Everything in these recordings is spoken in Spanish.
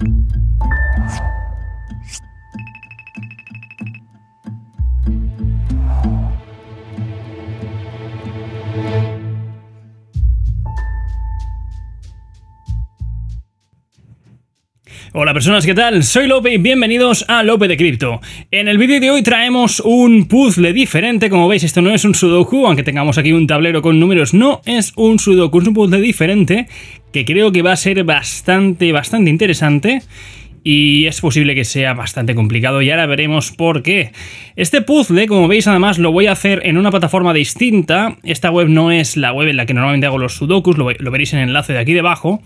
you Hola personas, ¿qué tal? Soy Lope y bienvenidos a Lope de Cripto. En el vídeo de hoy traemos un puzzle diferente, como veis esto no es un sudoku, aunque tengamos aquí un tablero con números, no es un sudoku, es un puzzle diferente que creo que va a ser bastante, bastante interesante y es posible que sea bastante complicado y ahora veremos por qué. Este puzzle, como veis además, lo voy a hacer en una plataforma distinta. Esta web no es la web en la que normalmente hago los sudokus, lo veréis en el enlace de aquí debajo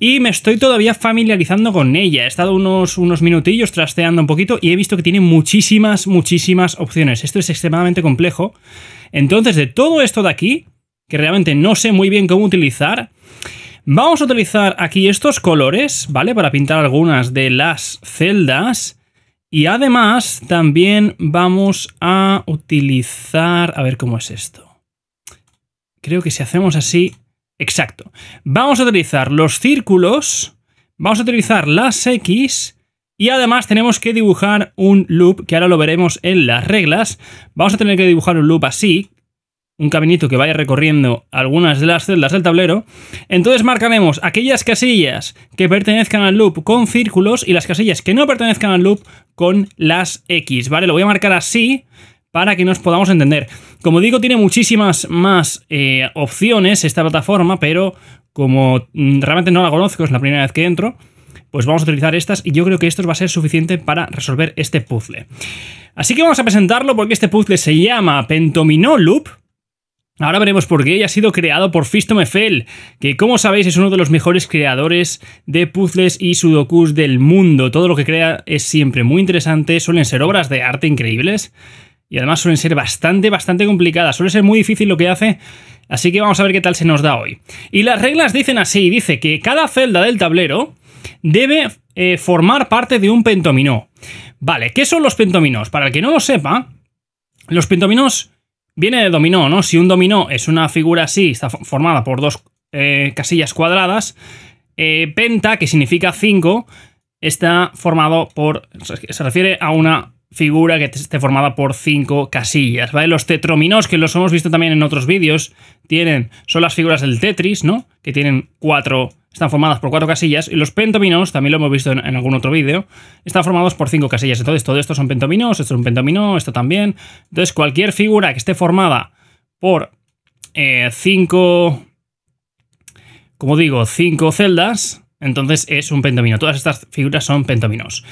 y me estoy todavía familiarizando con ella. He estado unos, unos minutillos trasteando un poquito y he visto que tiene muchísimas, muchísimas opciones. Esto es extremadamente complejo. Entonces, de todo esto de aquí, que realmente no sé muy bien cómo utilizar, vamos a utilizar aquí estos colores, ¿vale? Para pintar algunas de las celdas. Y además, también vamos a utilizar... A ver cómo es esto. Creo que si hacemos así, Exacto. Vamos a utilizar los círculos, vamos a utilizar las X y además tenemos que dibujar un loop, que ahora lo veremos en las reglas. Vamos a tener que dibujar un loop así, un caminito que vaya recorriendo algunas de las celdas del tablero. Entonces marcaremos aquellas casillas que pertenezcan al loop con círculos y las casillas que no pertenezcan al loop con las X, ¿vale? Lo voy a marcar así para que nos podamos entender. Como digo, tiene muchísimas más eh, opciones esta plataforma, pero como mm, realmente no la conozco, es la primera vez que entro, pues vamos a utilizar estas y yo creo que esto va a ser suficiente para resolver este puzzle. Así que vamos a presentarlo porque este puzzle se llama Pentomino Loop. Ahora veremos por qué y ha sido creado por Fisto Mefel, que como sabéis es uno de los mejores creadores de puzzles y sudokus del mundo. Todo lo que crea es siempre muy interesante, suelen ser obras de arte increíbles y además suelen ser bastante, bastante complicadas. Suele ser muy difícil lo que hace, así que vamos a ver qué tal se nos da hoy. Y las reglas dicen así, dice que cada celda del tablero debe eh, formar parte de un pentominó. Vale, ¿qué son los pentominos? Para el que no lo sepa, los pentominos vienen de dominó, ¿no? Si un dominó es una figura así, está formada por dos eh, casillas cuadradas, eh, penta, que significa 5, está formado por... se refiere a una figura que esté formada por cinco casillas, ¿vale? Los tetrominos, que los hemos visto también en otros vídeos, tienen, son las figuras del Tetris, ¿no? Que tienen cuatro, están formadas por cuatro casillas, y los pentominos, también lo hemos visto en, algún otro vídeo, están formados por cinco casillas. Entonces, todo esto son pentominos, esto es un pentomino, esto también. Entonces, cualquier figura que esté formada por 5 eh, cinco, como digo, cinco celdas, entonces es un pentomino. Todas estas figuras son pentominos.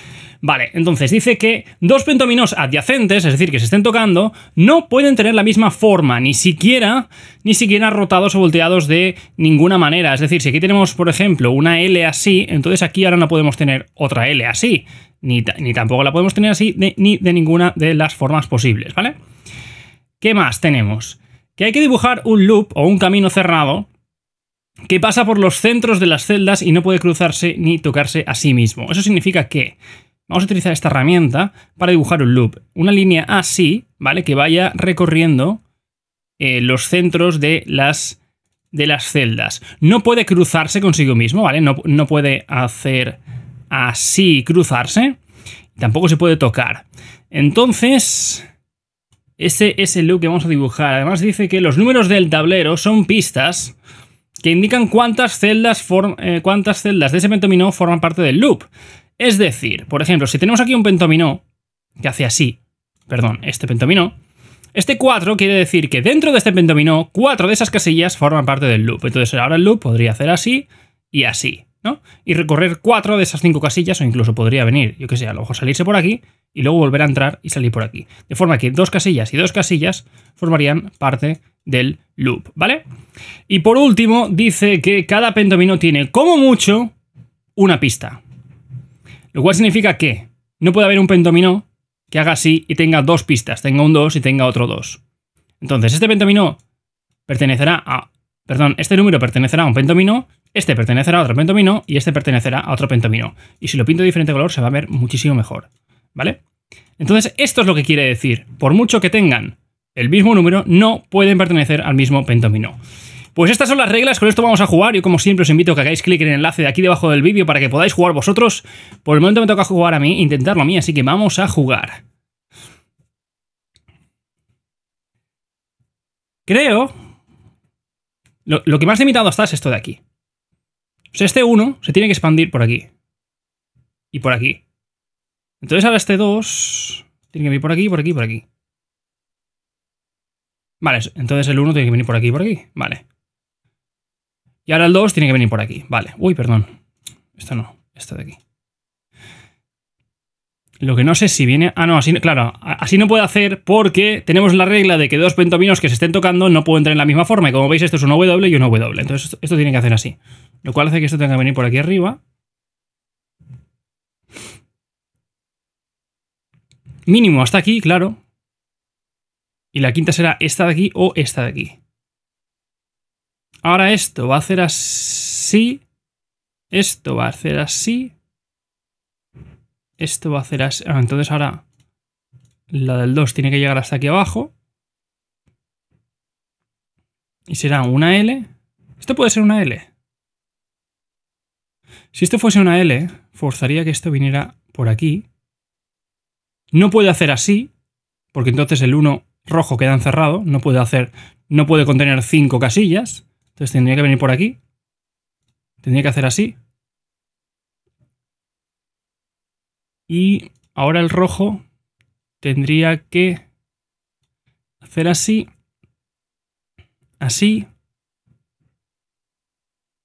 Vale, entonces dice que dos pentominos adyacentes, es decir, que se estén tocando, no pueden tener la misma forma, ni siquiera, ni siquiera rotados o volteados de ninguna manera. Es decir, si aquí tenemos, por ejemplo, una L así, entonces aquí ahora no podemos tener otra L así, ni, tampoco la podemos tener así, ni de ninguna de las formas posibles, ¿vale? ¿Qué más tenemos? Que hay que dibujar un loop o un camino cerrado que pasa por los centros de las celdas y no puede cruzarse ni tocarse a sí mismo. Eso significa que vamos a utilizar esta herramienta para dibujar un loop. Una línea así, ¿vale? Que vaya recorriendo eh, los centros de las, de las celdas. No puede cruzarse consigo mismo, ¿vale? No, puede hacer así cruzarse. Tampoco se puede tocar. Entonces, ese es el loop que vamos a dibujar. Además dice que los números del tablero son pistas que indican cuántas celdas, eh, cuántas celdas de ese pentomino forman parte del loop. Es decir, por ejemplo, si tenemos aquí un pentominó que hace así, perdón, este pentominó, este 4 quiere decir que dentro de este pentominó, 4 de esas casillas forman parte del loop. Entonces ahora el loop podría hacer así y así, ¿no? Y recorrer 4 de esas 5 casillas, o incluso podría venir, yo qué sé, a lo mejor salirse por aquí y luego volver a entrar y salir por aquí. De forma que dos casillas y dos casillas formarían parte del loop, ¿vale? Y por último, dice que cada pentomino tiene como mucho una pista. Lo cual significa que no puede haber un pentomino que haga así y tenga dos pistas, tenga un 2 y tenga otro 2. Entonces, este pentominó pertenecerá a... Perdón, este número pertenecerá a un pentomino, este pertenecerá a otro pentomino y este pertenecerá a otro pentomino. Y si lo pinto de diferente color se va a ver muchísimo mejor, ¿vale? Entonces, esto es lo que quiere decir. Por mucho que tengan el mismo número, no pueden pertenecer al mismo pentomino. Pues estas son las reglas, con esto vamos a jugar. Yo como siempre os invito a que hagáis clic en el enlace de aquí debajo del vídeo para que podáis jugar vosotros. Por el momento me toca jugar a mí, intentarlo a mí, así que vamos a jugar. Creo... Lo, lo que más limitado está es esto de aquí. O sea, este 1 se tiene que expandir por aquí. Y por aquí. Entonces ahora este 2 tiene que venir por aquí, por aquí, por aquí. Vale, entonces el 1 tiene que venir por aquí, por aquí. Vale. Y ahora el 2 tiene que venir por aquí. Vale. Uy, perdón. Esto no. Esto de aquí. Lo que no sé si viene... Ah, no, así, claro, así no puede hacer porque tenemos la regla de que dos pentominos que se estén tocando no pueden en la misma forma. Y como veis, esto es un W y un W. Entonces, esto tiene que hacer así. Lo cual hace que esto tenga que venir por aquí arriba. Mínimo hasta aquí, claro. Y la quinta será esta de aquí o esta de aquí. Ahora esto va a hacer así. Esto va a hacer así. Esto va a hacer así. Ah, entonces ahora la del 2 tiene que llegar hasta aquí abajo. Y será una L. Esto puede ser una L. Si esto fuese una L, forzaría que esto viniera por aquí. No puede hacer así, porque entonces el 1 rojo queda encerrado. No puede hacer. No puede contener 5 casillas. Entonces tendría que venir por aquí. Tendría que hacer así. Y ahora el rojo tendría que hacer así. Así.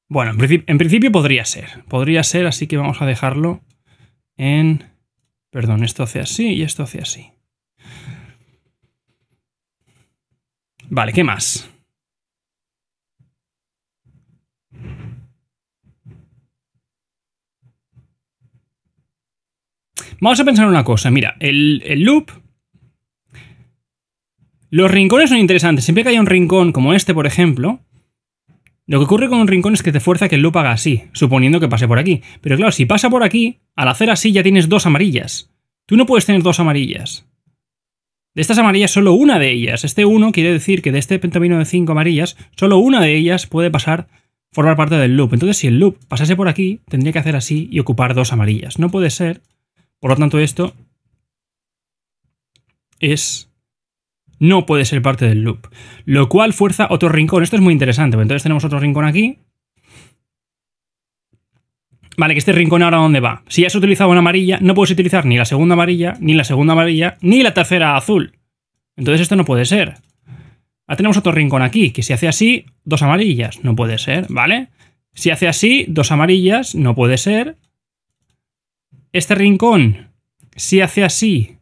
Bueno, en, principio podría ser. Podría ser, así que vamos a dejarlo en... Perdón, esto hace así y esto hace así. Vale, ¿qué más? Vamos a pensar una cosa. Mira, el, loop. Los rincones son interesantes. Siempre que haya un rincón como este, por ejemplo, lo que ocurre con un rincón es que te fuerza que el loop haga así, suponiendo que pase por aquí. Pero claro, si pasa por aquí, al hacer así ya tienes dos amarillas. Tú no puedes tener dos amarillas. De estas amarillas, solo una de ellas. Este 1 quiere decir que de este pentamino de 5 amarillas, solo una de ellas puede pasar, formar parte del loop. Entonces, si el loop pasase por aquí, tendría que hacer así y ocupar dos amarillas. No puede ser por lo tanto, esto es no puede ser parte del loop, lo cual fuerza otro rincón. Esto es muy interesante, entonces tenemos otro rincón aquí. Vale, que este rincón ahora dónde va. Si has utilizado una amarilla, no puedes utilizar ni la segunda amarilla, ni la segunda amarilla, ni la tercera azul. Entonces esto no puede ser. Ahora tenemos otro rincón aquí, que si hace así, dos amarillas, no puede ser, ¿vale? Si hace así, dos amarillas, no puede ser. Este rincón, si hace así...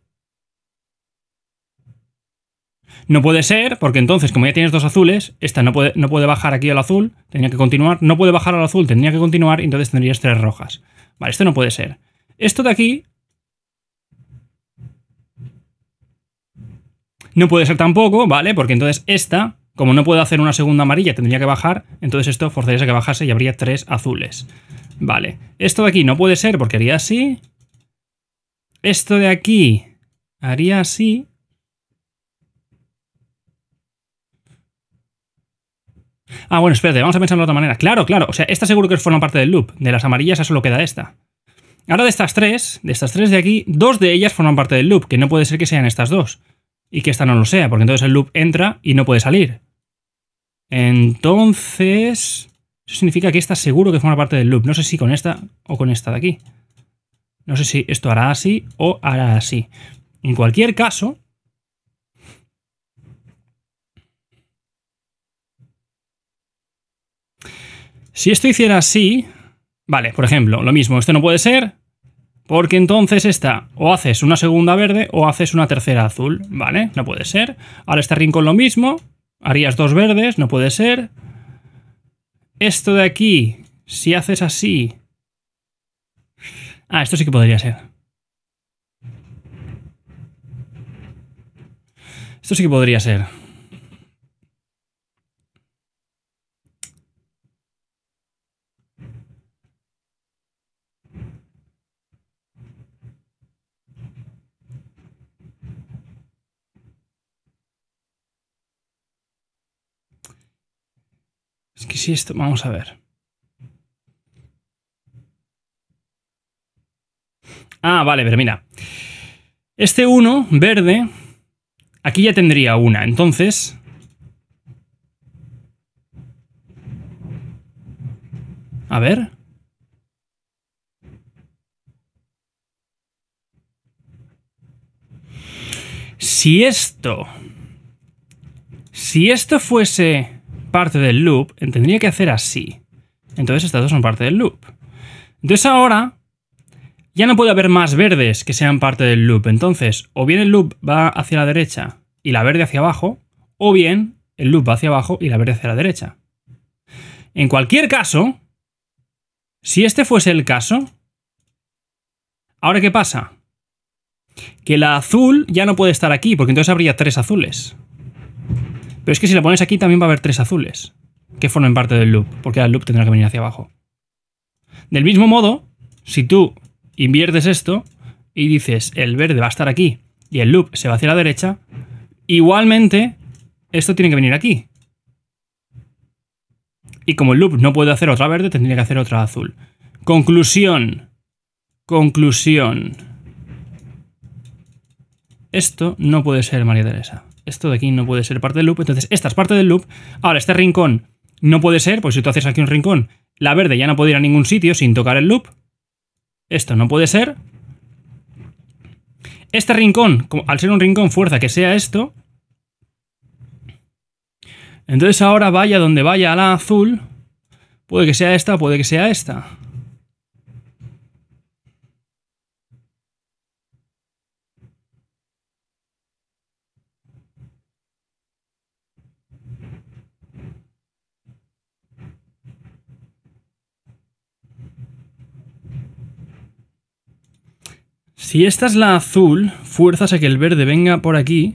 No puede ser, porque entonces, como ya tienes dos azules, esta no puede, no puede bajar aquí al azul, tenía que continuar, no puede bajar al azul, tendría que continuar, y entonces tendrías tres rojas. Vale, esto no puede ser. Esto de aquí No puede ser tampoco, ¿vale? Porque entonces esta, como no puede hacer una segunda amarilla, tendría que bajar, entonces esto forzaría a que bajase y habría tres azules. Vale. Esto de aquí no puede ser porque haría así. Esto de aquí haría así. Ah, bueno, espérate, vamos a pensar de otra manera. Claro, claro. O sea, esta seguro que forma parte del loop. De las amarillas a solo queda esta. Ahora de estas tres, de estas tres de aquí, dos de ellas forman parte del loop, que no puede ser que sean estas dos. Y que esta no lo sea, porque entonces el loop entra y no puede salir. Entonces... Eso significa que esta seguro que forma parte del loop. No sé si con esta o con esta de aquí. No sé si esto hará así o hará así. En cualquier caso... Si esto hiciera así... Vale, por ejemplo, lo mismo. esto no puede ser porque entonces esta o haces una segunda verde o haces una tercera azul. Vale, no puede ser. Ahora este rincón lo mismo. Harías dos verdes, no puede ser. Esto de aquí, si haces así... Ah, esto sí que podría ser. Esto sí que podría ser. si esto... Vamos a ver. Ah, vale, pero mira. Este uno verde, aquí ya tendría una. Entonces... A ver. Si esto... Si esto fuese parte del loop, tendría que hacer así. Entonces estas dos son parte del loop. Entonces ahora ya no puede haber más verdes que sean parte del loop. Entonces, o bien el loop va hacia la derecha y la verde hacia abajo, o bien el loop va hacia abajo y la verde hacia la derecha. En cualquier caso, si este fuese el caso, ahora ¿qué pasa? Que la azul ya no puede estar aquí, porque entonces habría tres azules. Pero es que si la pones aquí también va a haber tres azules que formen parte del loop, porque el loop tendrá que venir hacia abajo. Del mismo modo, si tú inviertes esto y dices el verde va a estar aquí y el loop se va hacia la derecha, igualmente esto tiene que venir aquí. Y como el loop no puede hacer otra verde, tendría que hacer otra azul. Conclusión. Conclusión. Esto no puede ser María Teresa esto de aquí no puede ser parte del loop, entonces esta es parte del loop. Ahora, este rincón no puede ser, pues si tú haces aquí un rincón, la verde ya no puede ir a ningún sitio sin tocar el loop. Esto no puede ser. Este rincón, al ser un rincón, fuerza que sea esto. Entonces ahora vaya donde vaya a la azul, puede que sea esta, puede que sea esta. Si esta es la azul, fuerzas a que el verde venga por aquí.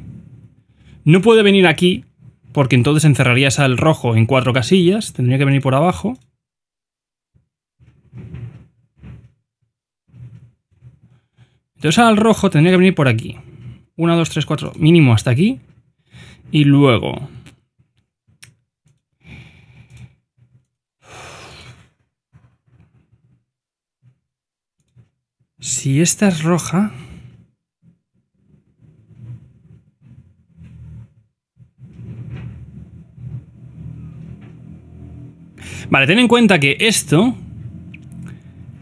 No puede venir aquí, porque entonces encerrarías al rojo en cuatro casillas. Tendría que venir por abajo. Entonces al rojo tendría que venir por aquí. 1, 2, 3, 4, mínimo hasta aquí. Y luego Si esta es roja... Vale, ten en cuenta que esto...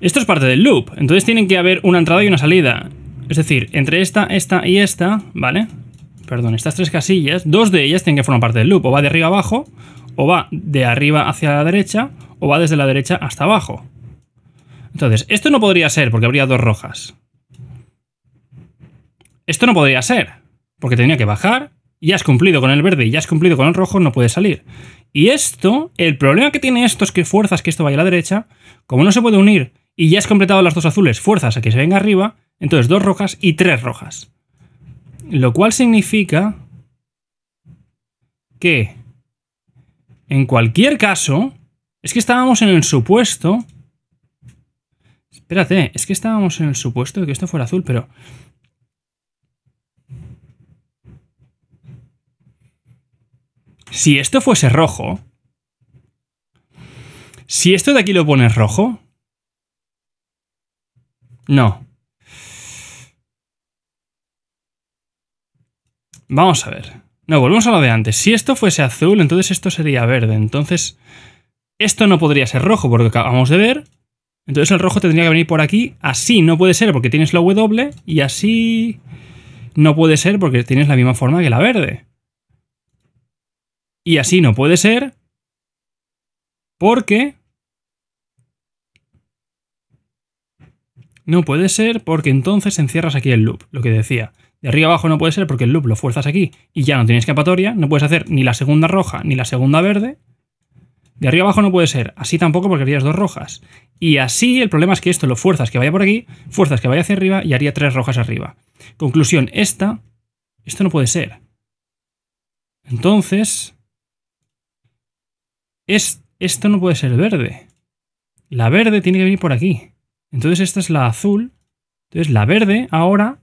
Esto es parte del loop. Entonces tienen que haber una entrada y una salida. Es decir, entre esta, esta y esta, ¿vale? Perdón, estas tres casillas, dos de ellas tienen que formar parte del loop. O va de arriba abajo, o va de arriba hacia la derecha, o va desde la derecha hasta abajo. Entonces, esto no podría ser porque habría dos rojas. Esto no podría ser porque tenía que bajar. Ya has cumplido con el verde y ya has cumplido con el rojo, no puede salir. Y esto, el problema que tiene esto es que fuerzas que esto vaya a la derecha, como no se puede unir y ya has completado las dos azules, fuerzas a que se venga arriba, entonces dos rojas y tres rojas. Lo cual significa que, en cualquier caso, es que estábamos en el supuesto Espérate, es que estábamos en el supuesto de que esto fuera azul, pero... Si esto fuese rojo... Si esto de aquí lo pones rojo... No. Vamos a ver. No, volvemos a lo de antes. Si esto fuese azul, entonces esto sería verde. Entonces, esto no podría ser rojo porque acabamos de ver entonces el rojo tendría que venir por aquí. Así no puede ser porque tienes la W y así no puede ser porque tienes la misma forma que la verde. Y así no puede ser porque... No puede ser porque entonces encierras aquí el loop, lo que decía. De arriba abajo no puede ser porque el loop lo fuerzas aquí y ya no tienes capatoria. no puedes hacer ni la segunda roja ni la segunda verde. De arriba abajo no puede ser, así tampoco porque harías dos rojas. Y así el problema es que esto lo fuerzas que vaya por aquí, fuerzas que vaya hacia arriba y haría tres rojas arriba. Conclusión, esta, esto no puede ser. Entonces, esto no puede ser verde. La verde tiene que venir por aquí. Entonces esta es la azul. Entonces la verde ahora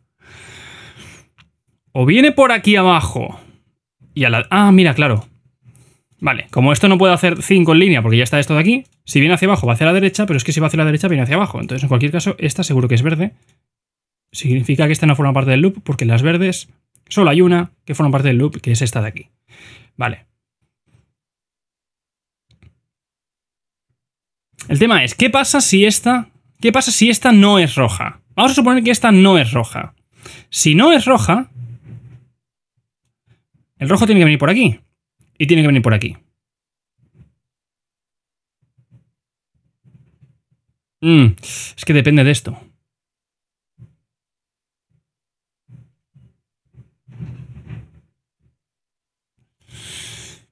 o viene por aquí abajo y a la... Ah, mira, claro. Vale, como esto no puedo hacer 5 en línea porque ya está esto de aquí, si viene hacia abajo va hacia la derecha, pero es que si va hacia la derecha viene hacia abajo. Entonces, en cualquier caso, esta seguro que es verde. Significa que esta no forma parte del loop porque las verdes solo hay una que forma parte del loop, que es esta de aquí. Vale. El tema es, ¿qué pasa si esta, qué pasa si esta no es roja? Vamos a suponer que esta no es roja. Si no es roja, el rojo tiene que venir por aquí. Y tiene que venir por aquí. Mm, es que depende de esto.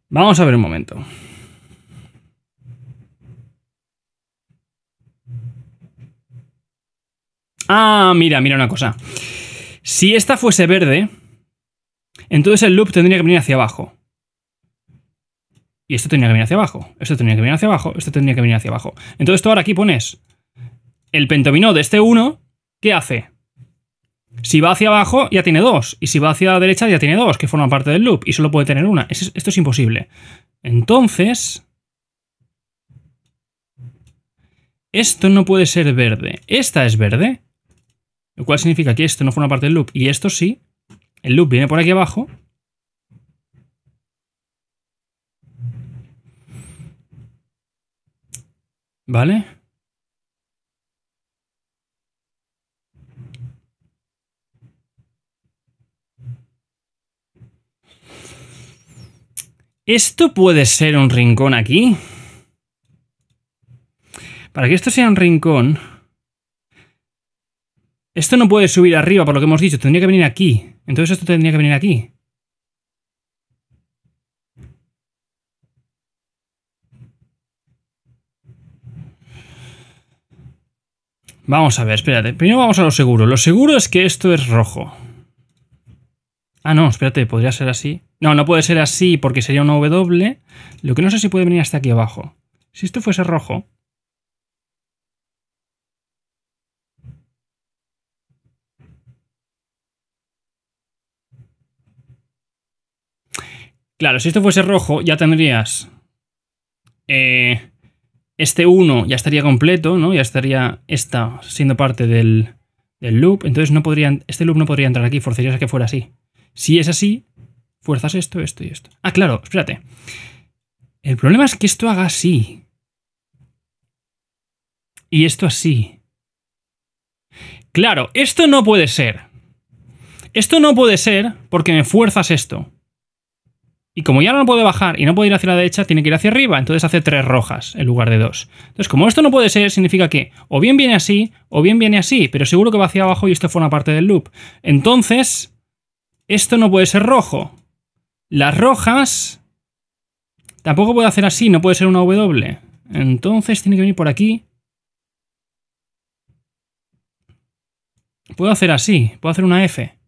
Vamos a ver un momento. Ah, mira, mira una cosa. Si esta fuese verde, entonces el loop tendría que venir hacia abajo y esto tenía que venir hacia abajo, esto tenía que venir hacia abajo, esto tenía que venir hacia abajo. Entonces tú ahora aquí pones el pentomino de este 1, ¿qué hace? Si va hacia abajo, ya tiene dos. Y si va hacia la derecha, ya tiene dos, que forman parte del loop. Y solo puede tener una. Esto es imposible. Entonces... Esto no puede ser verde. Esta es verde. Lo cual significa que esto no forma parte del loop. Y esto sí. El loop viene por aquí abajo. ¿Vale? ¿Esto puede ser un rincón aquí? Para que esto sea un rincón... Esto no puede subir arriba, por lo que hemos dicho. Tendría que venir aquí. Entonces esto tendría que venir aquí. Vamos a ver, espérate. Primero vamos a lo seguro. Lo seguro es que esto es rojo. Ah, no, espérate, podría ser así. No, no puede ser así porque sería una W. Lo que no sé si puede venir hasta aquí abajo. Si esto fuese rojo... Claro, si esto fuese rojo ya tendrías... Eh, este 1 ya estaría completo, ¿no? Ya estaría esta siendo parte del, loop. Entonces no podrían, este loop no podría entrar aquí, forzarías a que fuera así. Si es así, fuerzas esto, esto y esto. Ah, claro, espérate. El problema es que esto haga así. Y esto así. Claro, esto no puede ser. Esto no puede ser porque me fuerzas esto. Y como ya no puede bajar y no puede ir hacia la derecha, tiene que ir hacia arriba, entonces hace tres rojas en lugar de dos. Entonces, como esto no puede ser, significa que o bien viene así, o bien viene así, pero seguro que va hacia abajo y esto forma parte del loop. Entonces, esto no puede ser rojo. Las rojas tampoco puede hacer así, no puede ser una W. Entonces tiene que venir por aquí. Puedo hacer así, puedo hacer una F.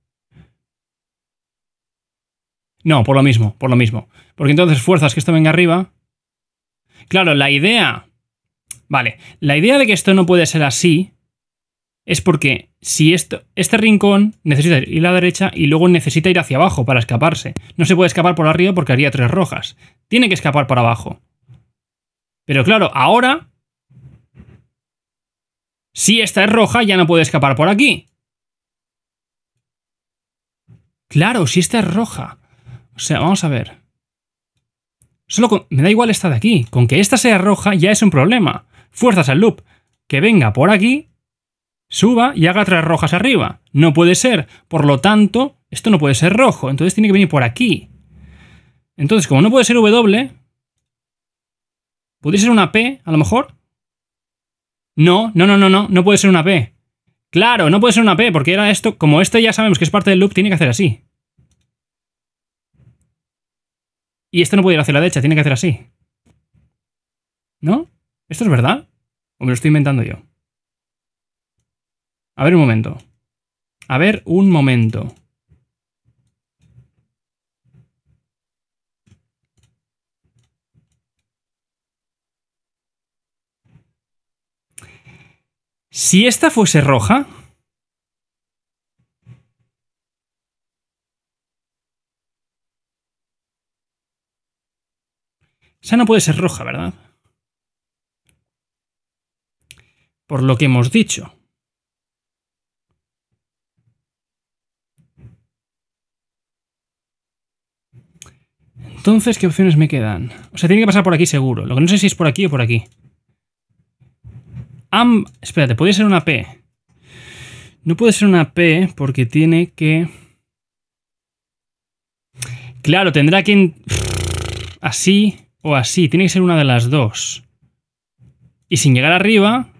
No, por lo mismo, por lo mismo. Porque entonces fuerzas que esto venga arriba. Claro, la idea... Vale, la idea de que esto no puede ser así es porque si esto, este rincón necesita ir a la derecha y luego necesita ir hacia abajo para escaparse. No se puede escapar por arriba porque haría tres rojas. Tiene que escapar para abajo. Pero claro, ahora... Si esta es roja, ya no puede escapar por aquí. Claro, si esta es roja. O sea, vamos a ver. Solo me da igual esta de aquí. Con que esta sea roja ya es un problema. Fuerzas al loop. Que venga por aquí, suba y haga tres rojas arriba. No puede ser. Por lo tanto, esto no puede ser rojo. Entonces tiene que venir por aquí. Entonces, como no puede ser W, ¿podría ser una P a lo mejor? No, no, no, no, no. No puede ser una P. Claro, no puede ser una P porque era esto. Como este ya sabemos que es parte del loop, tiene que hacer así. Y esto no puede ir hacia la derecha, tiene que hacer así. ¿No? ¿Esto es verdad? ¿O me lo estoy inventando yo? A ver un momento. A ver un momento. Si esta fuese roja, sea, no puede ser roja, ¿verdad? Por lo que hemos dicho. Entonces, ¿qué opciones me quedan? O sea, tiene que pasar por aquí seguro. Lo que no sé si es por aquí o por aquí. Am... Espérate, puede ser una P. No puede ser una P porque tiene que... Claro, tendrá que... Así o así. Tiene que ser una de las dos. Y sin llegar arriba,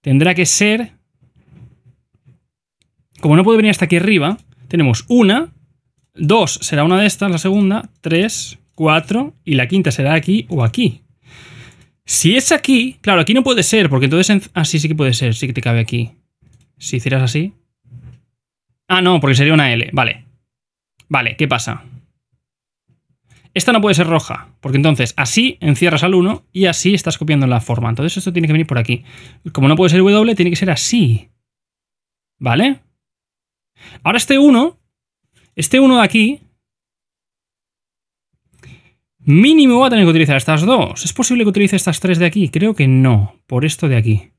tendrá que ser... Como no puede venir hasta aquí arriba, tenemos una, dos será una de estas, la segunda, tres, cuatro, y la quinta será aquí o aquí. Si es aquí, claro, aquí no puede ser, porque entonces... así ah, sí, sí que puede ser, sí que te cabe aquí. Si hicieras así... Ah, no, porque sería una L, vale. Vale, ¿qué pasa? Esta no puede ser roja, porque entonces así encierras al 1 y así estás copiando la forma. Entonces esto tiene que venir por aquí. Como no puede ser W, tiene que ser así. ¿Vale? Ahora este 1, este 1 de aquí, mínimo va a tener que utilizar estas dos. ¿Es posible que utilice estas tres de aquí? Creo que no, por esto de aquí.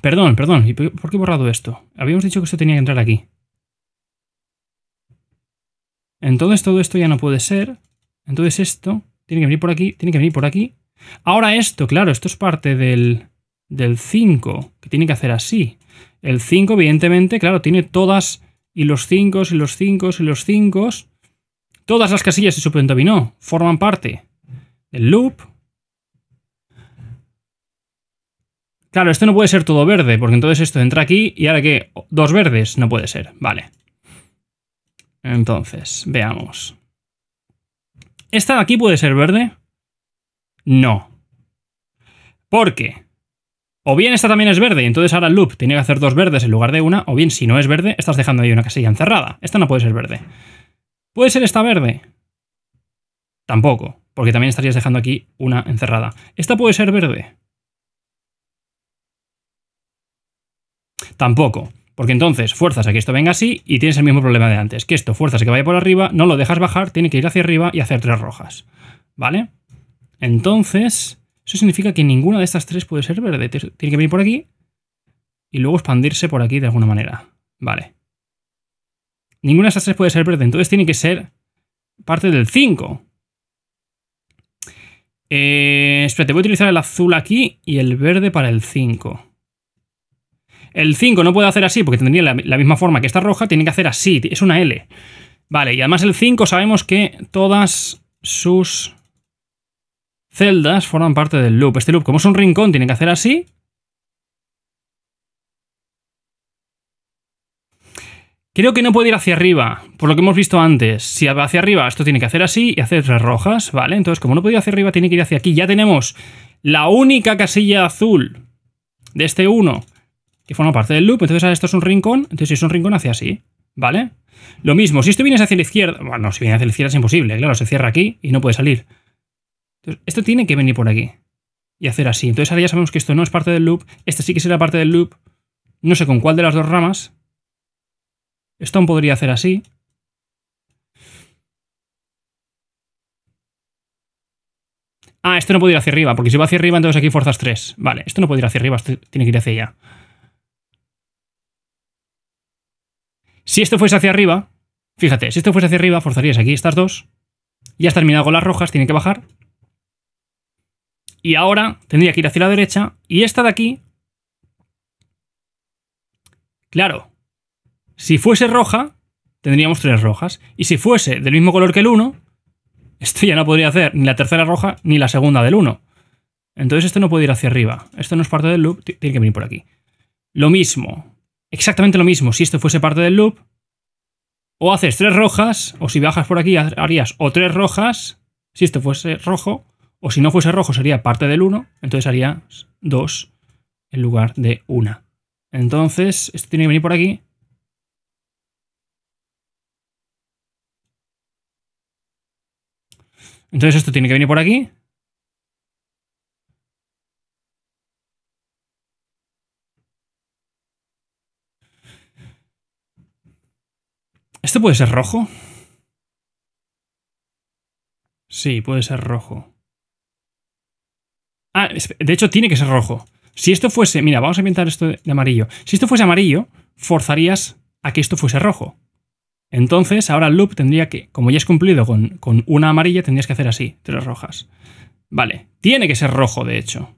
Perdón, perdón, ¿por qué he borrado esto? Habíamos dicho que esto tenía que entrar aquí. Entonces todo esto ya no puede ser. Entonces esto tiene que venir por aquí, tiene que venir por aquí. Ahora esto, claro, esto es parte del, del 5, que tiene que hacer así. El 5, evidentemente, claro, tiene todas y los 5 y los 5 y los 5. Todas las casillas de no forman parte del loop. Claro, esto no puede ser todo verde, porque entonces esto entra aquí y ahora que dos verdes no puede ser. Vale. Entonces, veamos. ¿Esta de aquí puede ser verde? No. ¿Por qué? o bien esta también es verde y entonces ahora el loop tiene que hacer dos verdes en lugar de una, o bien si no es verde, estás dejando ahí una casilla encerrada. Esta no puede ser verde. ¿Puede ser esta verde? Tampoco, porque también estarías dejando aquí una encerrada. ¿Esta puede ser verde? Tampoco. Porque entonces fuerzas a que esto venga así y tienes el mismo problema de antes, que esto fuerzas a que vaya por arriba, no lo dejas bajar, tiene que ir hacia arriba y hacer tres rojas. ¿Vale? Entonces, eso significa que ninguna de estas tres puede ser verde. Tiene que venir por aquí y luego expandirse por aquí de alguna manera. Vale. Ninguna de estas tres puede ser verde, entonces tiene que ser parte del 5. Eh, espérate, voy a utilizar el azul aquí y el verde para el 5. El 5 no puede hacer así porque tendría la, misma forma que esta roja, tiene que hacer así, es una L. Vale, y además el 5 sabemos que todas sus celdas forman parte del loop. Este loop, como es un rincón, tiene que hacer así. Creo que no puede ir hacia arriba, por lo que hemos visto antes. Si va hacia arriba, esto tiene que hacer así y hacer tres rojas, ¿vale? Entonces, como no puede ir hacia arriba, tiene que ir hacia aquí. Ya tenemos la única casilla azul de este 1 que forma parte del loop. Entonces, esto es un rincón. Entonces, si es un rincón, hace así. ¿Vale? Lo mismo, si esto viene hacia la izquierda. Bueno, si viene hacia la izquierda es imposible, claro, se cierra aquí y no puede salir. Entonces, esto tiene que venir por aquí y hacer así. Entonces, ahora ya sabemos que esto no es parte del loop. Este sí que será parte del loop. No sé con cuál de las dos ramas. Esto podría hacer así. Ah, esto no puede ir hacia arriba, porque si va hacia arriba, entonces aquí fuerzas 3. Vale, esto no puede ir hacia arriba, esto tiene que ir hacia allá. Si esto fuese hacia arriba, fíjate, si esto fuese hacia arriba, forzarías aquí estas dos. Ya has terminado con las rojas, tiene que bajar. Y ahora tendría que ir hacia la derecha. Y esta de aquí... Claro. Si fuese roja, tendríamos tres rojas. Y si fuese del mismo color que el 1, esto ya no podría hacer ni la tercera roja ni la segunda del 1. Entonces esto no puede ir hacia arriba. Esto no es parte del loop, tiene que venir por aquí. Lo mismo exactamente lo mismo si esto fuese parte del loop. O haces tres rojas, o si bajas por aquí harías o tres rojas, si esto fuese rojo, o si no fuese rojo sería parte del 1, entonces harías 2 en lugar de una Entonces, esto tiene que venir por aquí. Entonces esto tiene que venir por aquí. ¿Esto puede ser rojo? Sí, puede ser rojo. Ah, de hecho tiene que ser rojo. Si esto fuese... Mira, vamos a pintar esto de amarillo. Si esto fuese amarillo, forzarías a que esto fuese rojo. Entonces, ahora el loop tendría que... Como ya has cumplido con, con una amarilla, tendrías que hacer así, tres rojas. Vale, tiene que ser rojo, de hecho.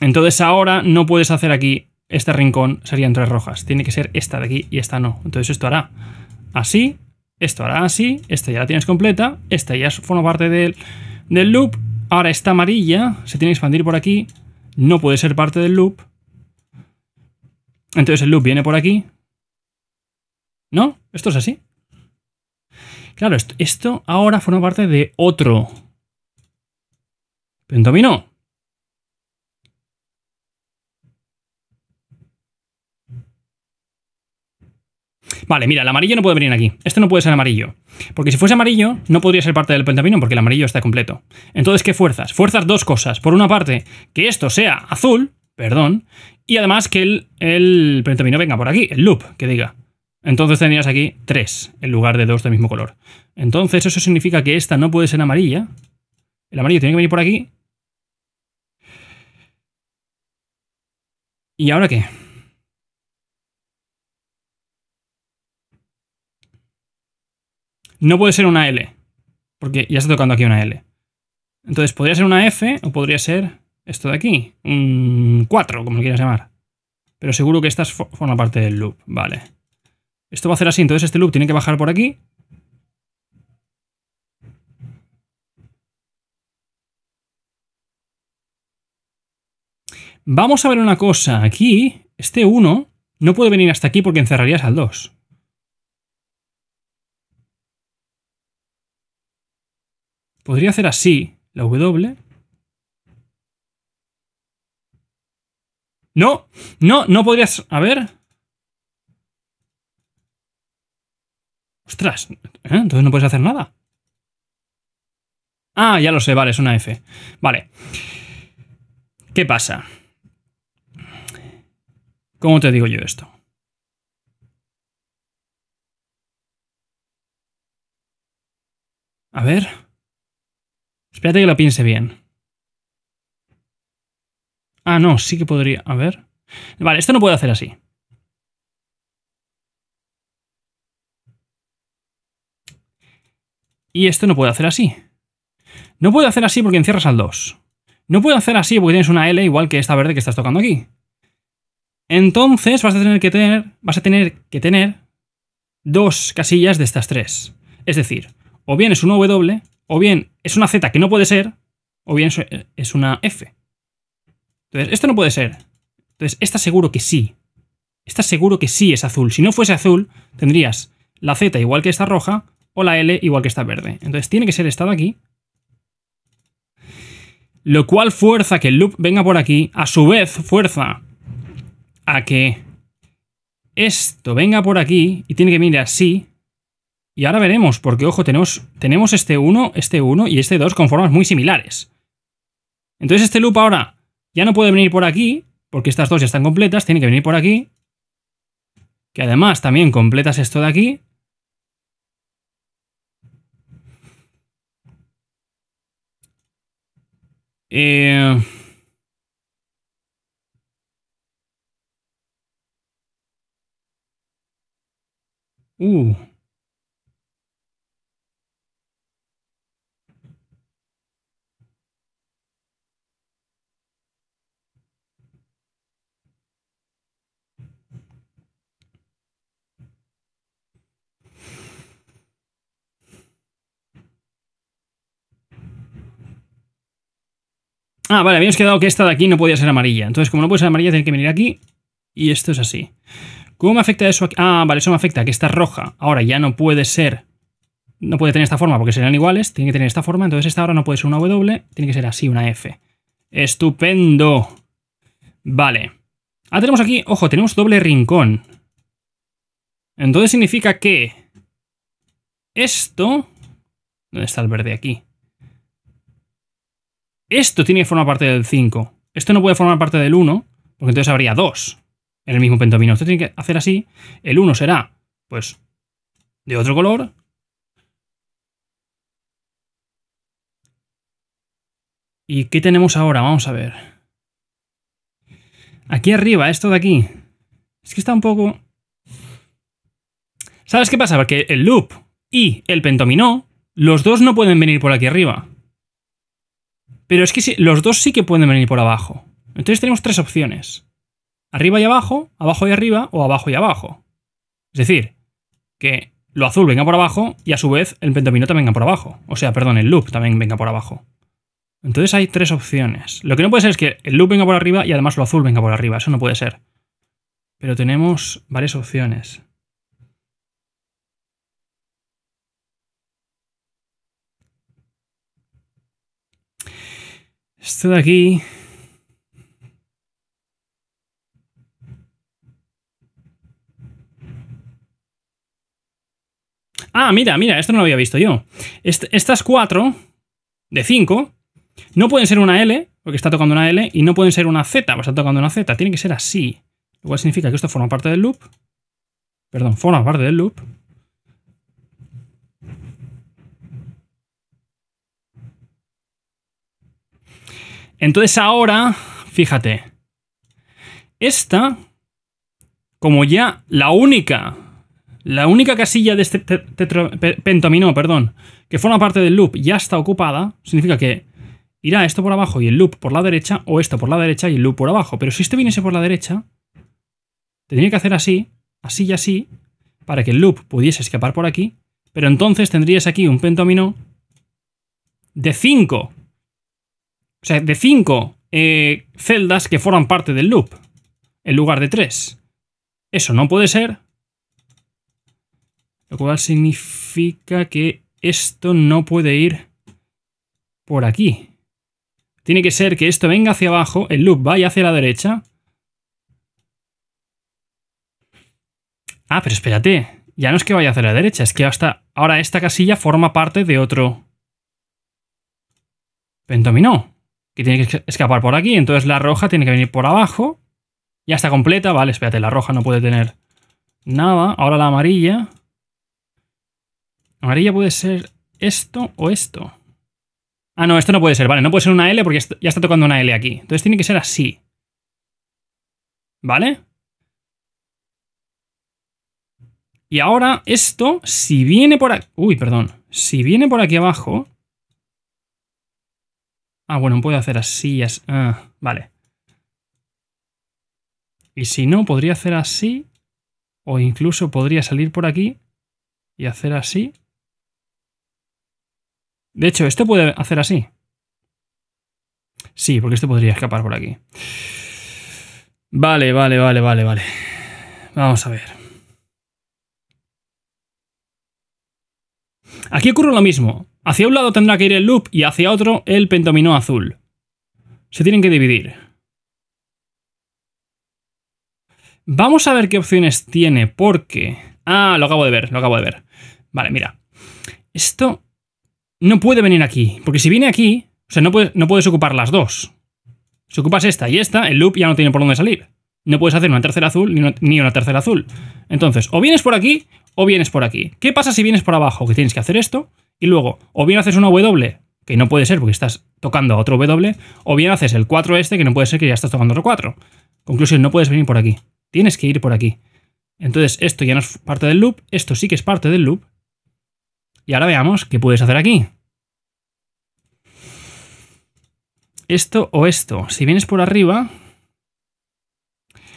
Entonces ahora no puedes hacer aquí este rincón serían tres rojas. Tiene que ser esta de aquí y esta no. Entonces esto hará así, esto hará así, esta ya la tienes completa, esta ya forma parte del, del loop. Ahora esta amarilla se tiene que expandir por aquí, no puede ser parte del loop. Entonces el loop viene por aquí. ¿No? Esto es así. Claro, esto, ahora forma parte de otro. pentomino. Vale, mira, el amarillo no puede venir aquí. Este no puede ser amarillo. Porque si fuese amarillo, no podría ser parte del pentamino porque el amarillo está completo. Entonces, ¿qué fuerzas? Fuerzas dos cosas. Por una parte, que esto sea azul, perdón, y además que el, el pentamino venga por aquí, el loop, que diga. Entonces tendrías aquí tres, en lugar de dos del mismo color. Entonces, eso significa que esta no puede ser amarilla. El amarillo tiene que venir por aquí. ¿Y ahora qué? No puede ser una L, porque ya está tocando aquí una L. Entonces podría ser una F o podría ser esto de aquí, un 4, como lo quieras llamar. Pero seguro que esta forma parte del loop, vale. Esto va a hacer así, entonces este loop tiene que bajar por aquí. Vamos a ver una cosa, aquí, este 1 no puede venir hasta aquí porque encerrarías al 2. podría hacer así, la W. No, no, no podrías... A ver. Ostras, ¿eh? entonces no puedes hacer nada. Ah, ya lo sé, vale, es una F. Vale. ¿Qué pasa? ¿Cómo te digo yo esto? A ver. Espérate que lo piense bien. Ah, no, sí que podría. A ver. Vale, esto no puedo hacer así. Y esto no puedo hacer así. No puedo hacer así porque encierras al 2. No puedo hacer así porque tienes una L igual que esta verde que estás tocando aquí. Entonces vas a tener que tener, vas a tener que tener dos casillas de estas tres. Es decir, o bien es un W o bien es una Z que no puede ser, o bien es una F. Entonces, esto no puede ser. Entonces, está seguro que sí. Esta seguro que sí es azul. Si no fuese azul, tendrías la Z igual que esta roja o la L igual que esta verde. Entonces, tiene que ser esta de aquí. Lo cual fuerza que el loop venga por aquí. A su vez, fuerza a que esto venga por aquí y tiene que venir así y ahora veremos, porque ojo, tenemos, tenemos este 1, este 1 y este 2 con formas muy similares. Entonces este loop ahora ya no puede venir por aquí, porque estas dos ya están completas, tiene que venir por aquí. Que además también completas esto de aquí. Eh, uh. Ah, vale, habíamos quedado que esta de aquí no podía ser amarilla. Entonces, como no puede ser amarilla, tiene que venir aquí. Y esto es así. ¿Cómo me afecta eso Ah, vale, eso me afecta, que esta roja. Ahora ya no puede ser... No puede tener esta forma porque serán iguales. Tiene que tener esta forma. Entonces esta ahora no puede ser una W. Tiene que ser así, una F. ¡Estupendo! Vale. Ah, tenemos aquí... Ojo, tenemos doble rincón. Entonces significa que... Esto... ¿Dónde está el verde aquí? Esto tiene que formar parte del 5. Esto no puede formar parte del 1, porque entonces habría 2 en el mismo pentomino, esto tiene que hacer así. El 1 será, pues, de otro color. ¿Y qué tenemos ahora? Vamos a ver. Aquí arriba, esto de aquí. Es que está un poco... ¿Sabes qué pasa? Porque el loop y el pentominó, los dos no pueden venir por aquí arriba. Pero es que los dos sí que pueden venir por abajo. Entonces tenemos tres opciones. Arriba y abajo, abajo y arriba o abajo y abajo. Es decir, que lo azul venga por abajo y a su vez el también venga por abajo. O sea, perdón, el loop también venga por abajo. Entonces hay tres opciones. Lo que no puede ser es que el loop venga por arriba y además lo azul venga por arriba. Eso no puede ser. Pero tenemos varias opciones. Esto de aquí... Ah, mira, mira, esto no lo había visto yo. estas cuatro, de cinco, no pueden ser una L, porque está tocando una L, y no pueden ser una Z, porque está tocando una Z. Tiene que ser así. Lo cual significa que esto forma parte del loop. Perdón, forma parte del loop. Entonces ahora, fíjate, esta, como ya la única, la única casilla de este pentomino, perdón, que forma parte del loop ya está ocupada, significa que irá esto por abajo y el loop por la derecha, o esto por la derecha y el loop por abajo. Pero si esto viniese por la derecha, tendría que hacer así, así y así, para que el loop pudiese escapar por aquí, pero entonces tendrías aquí un pentomino de 5 o sea, de cinco eh, celdas que forman parte del loop, en lugar de 3. Eso no puede ser. Lo cual significa que esto no puede ir por aquí. Tiene que ser que esto venga hacia abajo, el loop vaya hacia la derecha. Ah, pero espérate. Ya no es que vaya hacia la derecha, es que hasta ahora esta casilla forma parte de otro... Pentomino que tiene que escapar por aquí. Entonces la roja tiene que venir por abajo. Ya está completa. Vale, espérate, la roja no puede tener nada. Ahora la amarilla. Amarilla puede ser esto o esto. Ah, no, esto no puede ser. Vale, no puede ser una L porque ya está tocando una L aquí. Entonces tiene que ser así. ¿Vale? Y ahora esto, si viene por aquí... Uy, perdón. Si viene por aquí abajo, Ah, bueno, puedo hacer así, así. Ah, vale. Y si no, podría hacer así. O incluso podría salir por aquí y hacer así. De hecho, este puede hacer así. Sí, porque esto podría escapar por aquí. Vale, vale, vale, vale, vale. Vamos a ver. Aquí ocurre lo mismo. Hacia un lado tendrá que ir el loop y hacia otro el pentominó azul. Se tienen que dividir. Vamos a ver qué opciones tiene, porque... Ah, lo acabo de ver, lo acabo de ver. Vale, mira. Esto no puede venir aquí, porque si viene aquí, o sea, no, no puedes ocupar las dos. Si ocupas esta y esta, el loop ya no tiene por dónde salir. No puedes hacer una tercera azul ni una tercera azul. Entonces, o vienes por aquí o vienes por aquí. ¿Qué pasa si vienes por abajo? Que tienes que hacer esto y luego o bien haces una W, que no puede ser porque estás tocando a otro W, o bien haces el 4 este, que no puede ser que ya estás tocando otro 4. Conclusión, no puedes venir por aquí, tienes que ir por aquí. Entonces esto ya no es parte del loop, esto sí que es parte del loop. Y ahora veamos qué puedes hacer aquí. Esto o esto. Si vienes por arriba,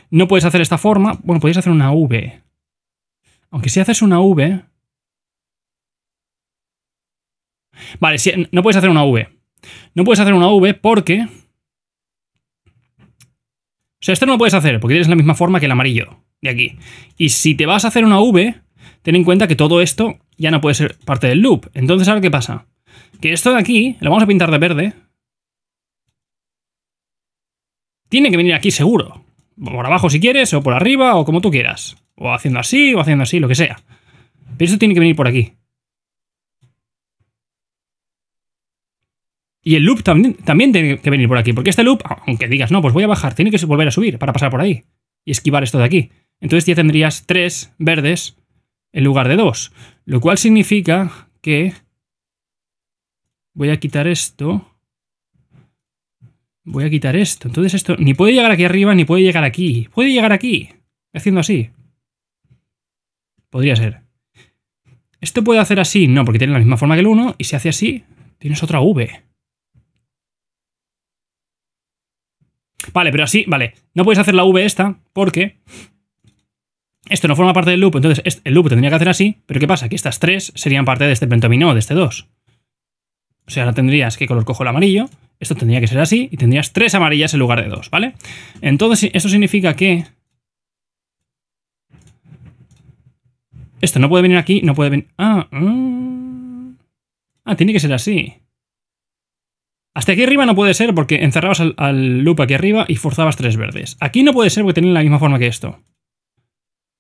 no puedes hacer esta forma. Bueno, podéis hacer una V. Aunque si haces una V, Vale, no puedes hacer una V. No puedes hacer una V porque... O sea, esto no lo puedes hacer porque tienes la misma forma que el amarillo de aquí. Y si te vas a hacer una V, ten en cuenta que todo esto ya no puede ser parte del loop. Entonces, ¿ahora qué pasa? Que esto de aquí lo vamos a pintar de verde. Tiene que venir aquí seguro. Por abajo si quieres, o por arriba, o como tú quieras. O haciendo así, o haciendo así, lo que sea. Pero esto tiene que venir por aquí. Y el loop también tiene que venir por aquí, porque este loop, aunque digas, no, pues voy a bajar, tiene que volver a subir para pasar por ahí y esquivar esto de aquí. Entonces ya tendrías tres verdes en lugar de dos, lo cual significa que voy a quitar esto. Voy a quitar esto. Entonces esto ni puede llegar aquí arriba ni puede llegar aquí. Puede llegar aquí, haciendo así. Podría ser. ¿Esto puede hacer así? No, porque tiene la misma forma que el 1 y si hace así, tienes otra V. Vale, pero así, vale. No puedes hacer la V esta porque esto no forma parte del loop, entonces el loop tendría que hacer así, pero ¿qué pasa? Que estas tres serían parte de este pentomino, de este 2. O sea, ahora tendrías que color cojo el amarillo, esto tendría que ser así, y tendrías tres amarillas en lugar de dos, ¿vale? Entonces, esto significa que... Esto no puede venir aquí, no puede venir... Ah, mm. ah tiene que ser así. Hasta aquí arriba no puede ser porque encerrabas al, loop aquí arriba y forzabas tres verdes. Aquí no puede ser porque tienen la misma forma que esto.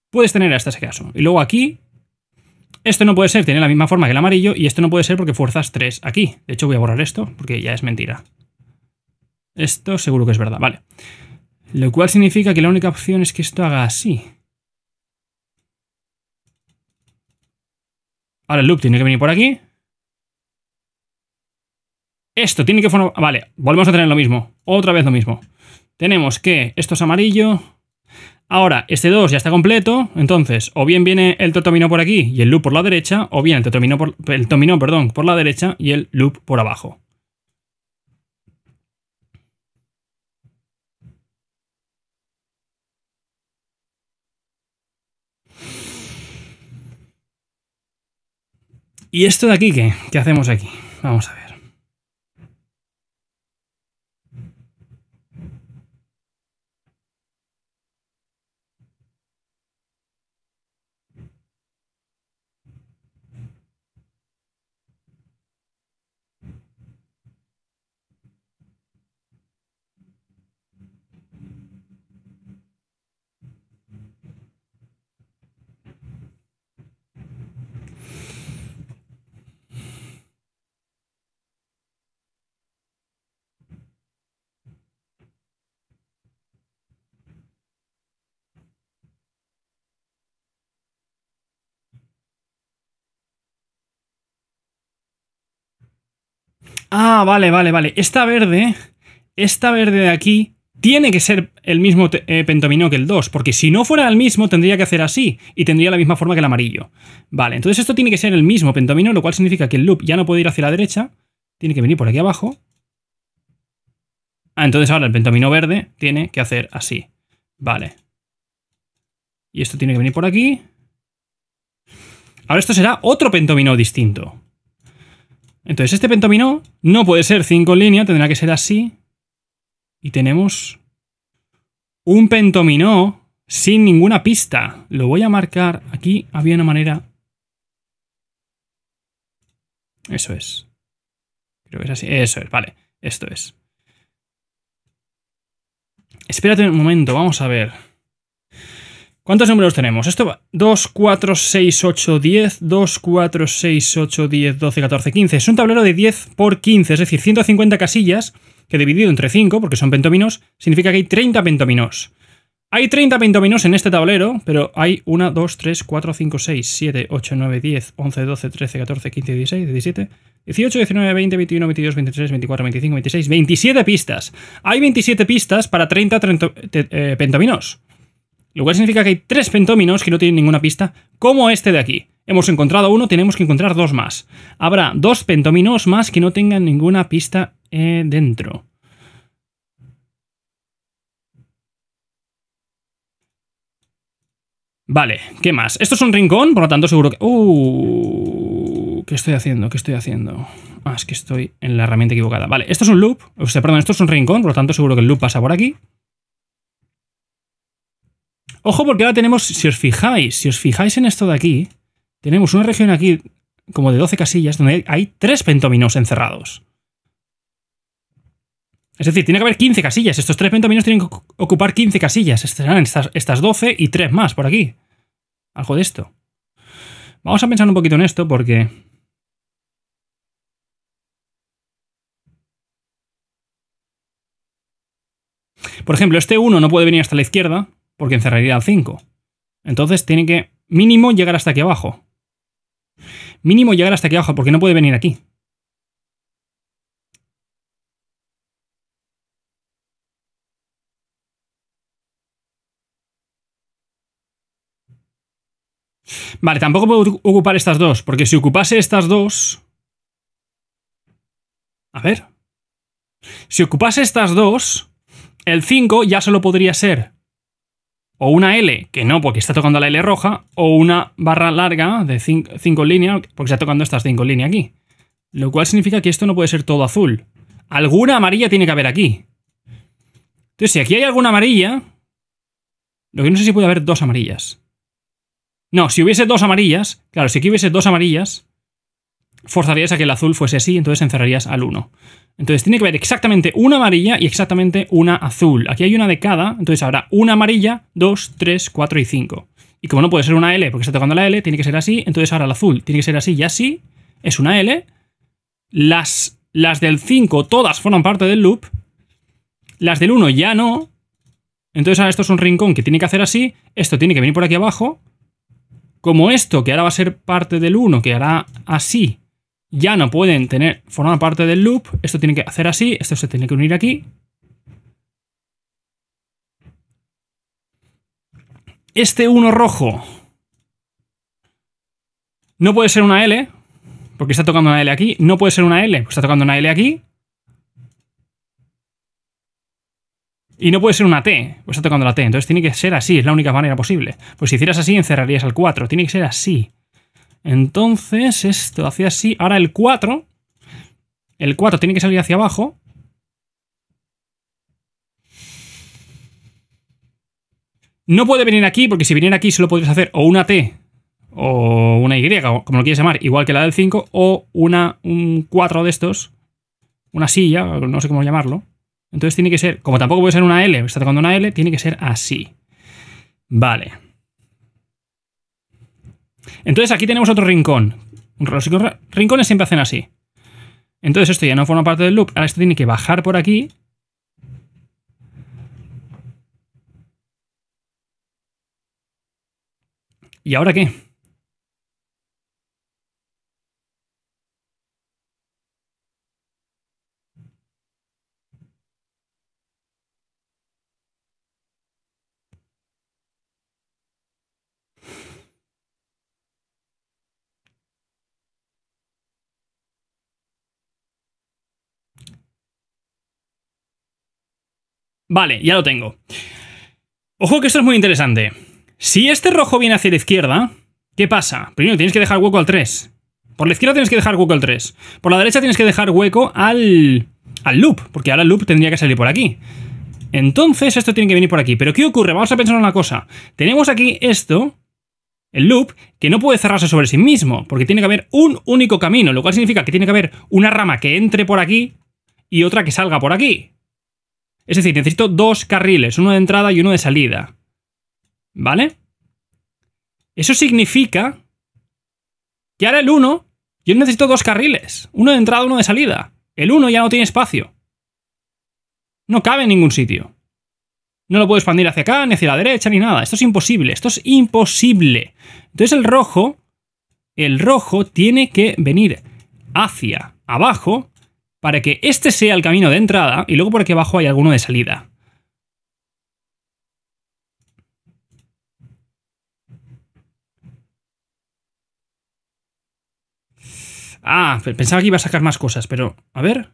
Puedes tener hasta ese caso. Y luego aquí, esto no puede ser, tiene la misma forma que el amarillo y esto no puede ser porque fuerzas tres aquí. De hecho voy a borrar esto porque ya es mentira. Esto seguro que es verdad, vale. Lo cual significa que la única opción es que esto haga así. Ahora el loop tiene que venir por aquí, esto tiene que formar... Vale, volvemos a tener lo mismo. Otra vez lo mismo. Tenemos que esto es amarillo. Ahora, este 2 ya está completo. Entonces, o bien viene el totomino por aquí y el loop por la derecha, o bien el totomino por, el dominó perdón, por la derecha y el loop por abajo. ¿Y esto de aquí qué? ¿Qué hacemos aquí? Vamos a ver. Ah, vale, vale, vale. Esta verde, esta verde de aquí, tiene que ser el mismo eh, pentomino que el 2, porque si no fuera el mismo tendría que hacer así y tendría la misma forma que el amarillo. Vale, entonces esto tiene que ser el mismo pentomino, lo cual significa que el loop ya no puede ir hacia la derecha, tiene que venir por aquí abajo. Ah, entonces ahora el pentomino verde tiene que hacer así. Vale. Y esto tiene que venir por aquí. Ahora esto será otro pentomino distinto. Entonces, este pentomino no puede ser 5 en línea, tendrá que ser así. Y tenemos un pentomino sin ninguna pista. Lo voy a marcar. Aquí había una manera... Eso es. Creo que es así. Eso es, vale. Esto es. Espérate un momento, vamos a ver. ¿Cuántos números tenemos? Esto va 2, 4, 6, 8, 10, 2, 4, 6, 8, 10, 12, 14, 15. Es un tablero de 10 por 15, es decir, 150 casillas, que dividido entre 5, porque son pentóminos, significa que hay 30 pentóminos. Hay 30 pentóminos en este tablero, pero hay 1, 2, 3, 4, 5, 6, 7, 8, 9, 10, 11, 12, 13, 14, 15, 16, 17, 18, 19, 20, 21, 22, 23, 24, 25, 26, 27 pistas. Hay 27 pistas para 30, eh, pentominos. Lo cual significa que hay tres pentóminos que no tienen ninguna pista, como este de aquí. Hemos encontrado uno, tenemos que encontrar dos más. Habrá dos pentóminos más que no tengan ninguna pista eh, dentro. Vale, ¿qué más? Esto es un rincón, por lo tanto seguro que... Uh, ¿Qué estoy haciendo? ¿Qué estoy haciendo? Ah, es que estoy en la herramienta equivocada. Vale, esto es un loop. O sea, perdón, esto es un rincón, por lo tanto seguro que el loop pasa por aquí. Ojo porque ahora tenemos, si os fijáis, si os fijáis en esto de aquí, tenemos una región aquí como de 12 casillas donde hay tres pentominos encerrados. Es decir, tiene que haber 15 casillas. Estos tres pentominos tienen que ocupar 15 casillas. Serán estas, estas 12 y 3 más por aquí. Algo de esto. Vamos a pensar un poquito en esto porque... Por ejemplo, este 1 no puede venir hasta la izquierda porque encerraría al 5. Entonces tiene que mínimo llegar hasta aquí abajo. Mínimo llegar hasta aquí abajo, porque no puede venir aquí. Vale, tampoco puedo ocupar estas dos, porque si ocupase estas dos... A ver. Si ocupase estas dos, el 5 ya solo podría ser o una L, que no, porque está tocando la L roja, o una barra larga de 5 líneas, porque está tocando estas cinco líneas aquí. Lo cual significa que esto no puede ser todo azul. Alguna amarilla tiene que haber aquí. Entonces, si aquí hay alguna amarilla, lo que no sé si puede haber dos amarillas. No, si hubiese dos amarillas, claro, si aquí hubiese dos amarillas, forzarías a que el azul fuese así, entonces encerrarías al 1. Entonces tiene que haber exactamente una amarilla y exactamente una azul. Aquí hay una de cada, entonces habrá una amarilla, 2, 3, 4 y 5. Y como no puede ser una L porque está tocando la L, tiene que ser así, entonces ahora el azul tiene que ser así y así, es una L. Las, las del 5 todas forman parte del loop, las del 1 ya no. Entonces ahora esto es un rincón que tiene que hacer así, esto tiene que venir por aquí abajo. Como esto, que ahora va a ser parte del 1, que hará así, ya no pueden tener, formar parte del loop. Esto tiene que hacer así, esto se tiene que unir aquí. Este 1 rojo no puede ser una L, porque está tocando una L aquí. No puede ser una L, porque está tocando una L aquí. Y no puede ser una T, porque está tocando la T. Entonces tiene que ser así, es la única manera posible. Pues si hicieras así, encerrarías al 4. Tiene que ser así. Entonces, esto hacía así. Ahora el 4. El 4 tiene que salir hacia abajo. No puede venir aquí, porque si viniera aquí solo podrías hacer o una T o una Y, como lo quieras llamar, igual que la del 5, o una, un 4 de estos, una silla, no sé cómo llamarlo. Entonces tiene que ser, como tampoco puede ser una L, está tocando una L, tiene que ser así. Vale. Entonces aquí tenemos otro rincón. Los rincones siempre hacen así. Entonces esto ya no forma parte del loop. Ahora esto tiene que bajar por aquí. ¿Y ahora qué? Vale, ya lo tengo. Ojo que esto es muy interesante. Si este rojo viene hacia la izquierda, ¿qué pasa? Primero tienes que dejar hueco al 3. Por la izquierda tienes que dejar hueco al 3. Por la derecha tienes que dejar hueco al, al loop, porque ahora el loop tendría que salir por aquí. Entonces esto tiene que venir por aquí. Pero ¿qué ocurre? Vamos a pensar una cosa. Tenemos aquí esto, el loop, que no puede cerrarse sobre sí mismo, porque tiene que haber un único camino, lo cual significa que tiene que haber una rama que entre por aquí y otra que salga por aquí. Es decir, necesito dos carriles, uno de entrada y uno de salida. ¿Vale? Eso significa que ahora el 1, yo necesito dos carriles, uno de entrada, uno de salida. El 1 ya no tiene espacio. No cabe en ningún sitio. No lo puedo expandir hacia acá, ni hacia la derecha, ni nada. Esto es imposible, esto es imposible. Entonces el rojo, el rojo tiene que venir hacia abajo para que este sea el camino de entrada y luego por aquí abajo hay alguno de salida. Ah, pensaba que iba a sacar más cosas, pero a ver.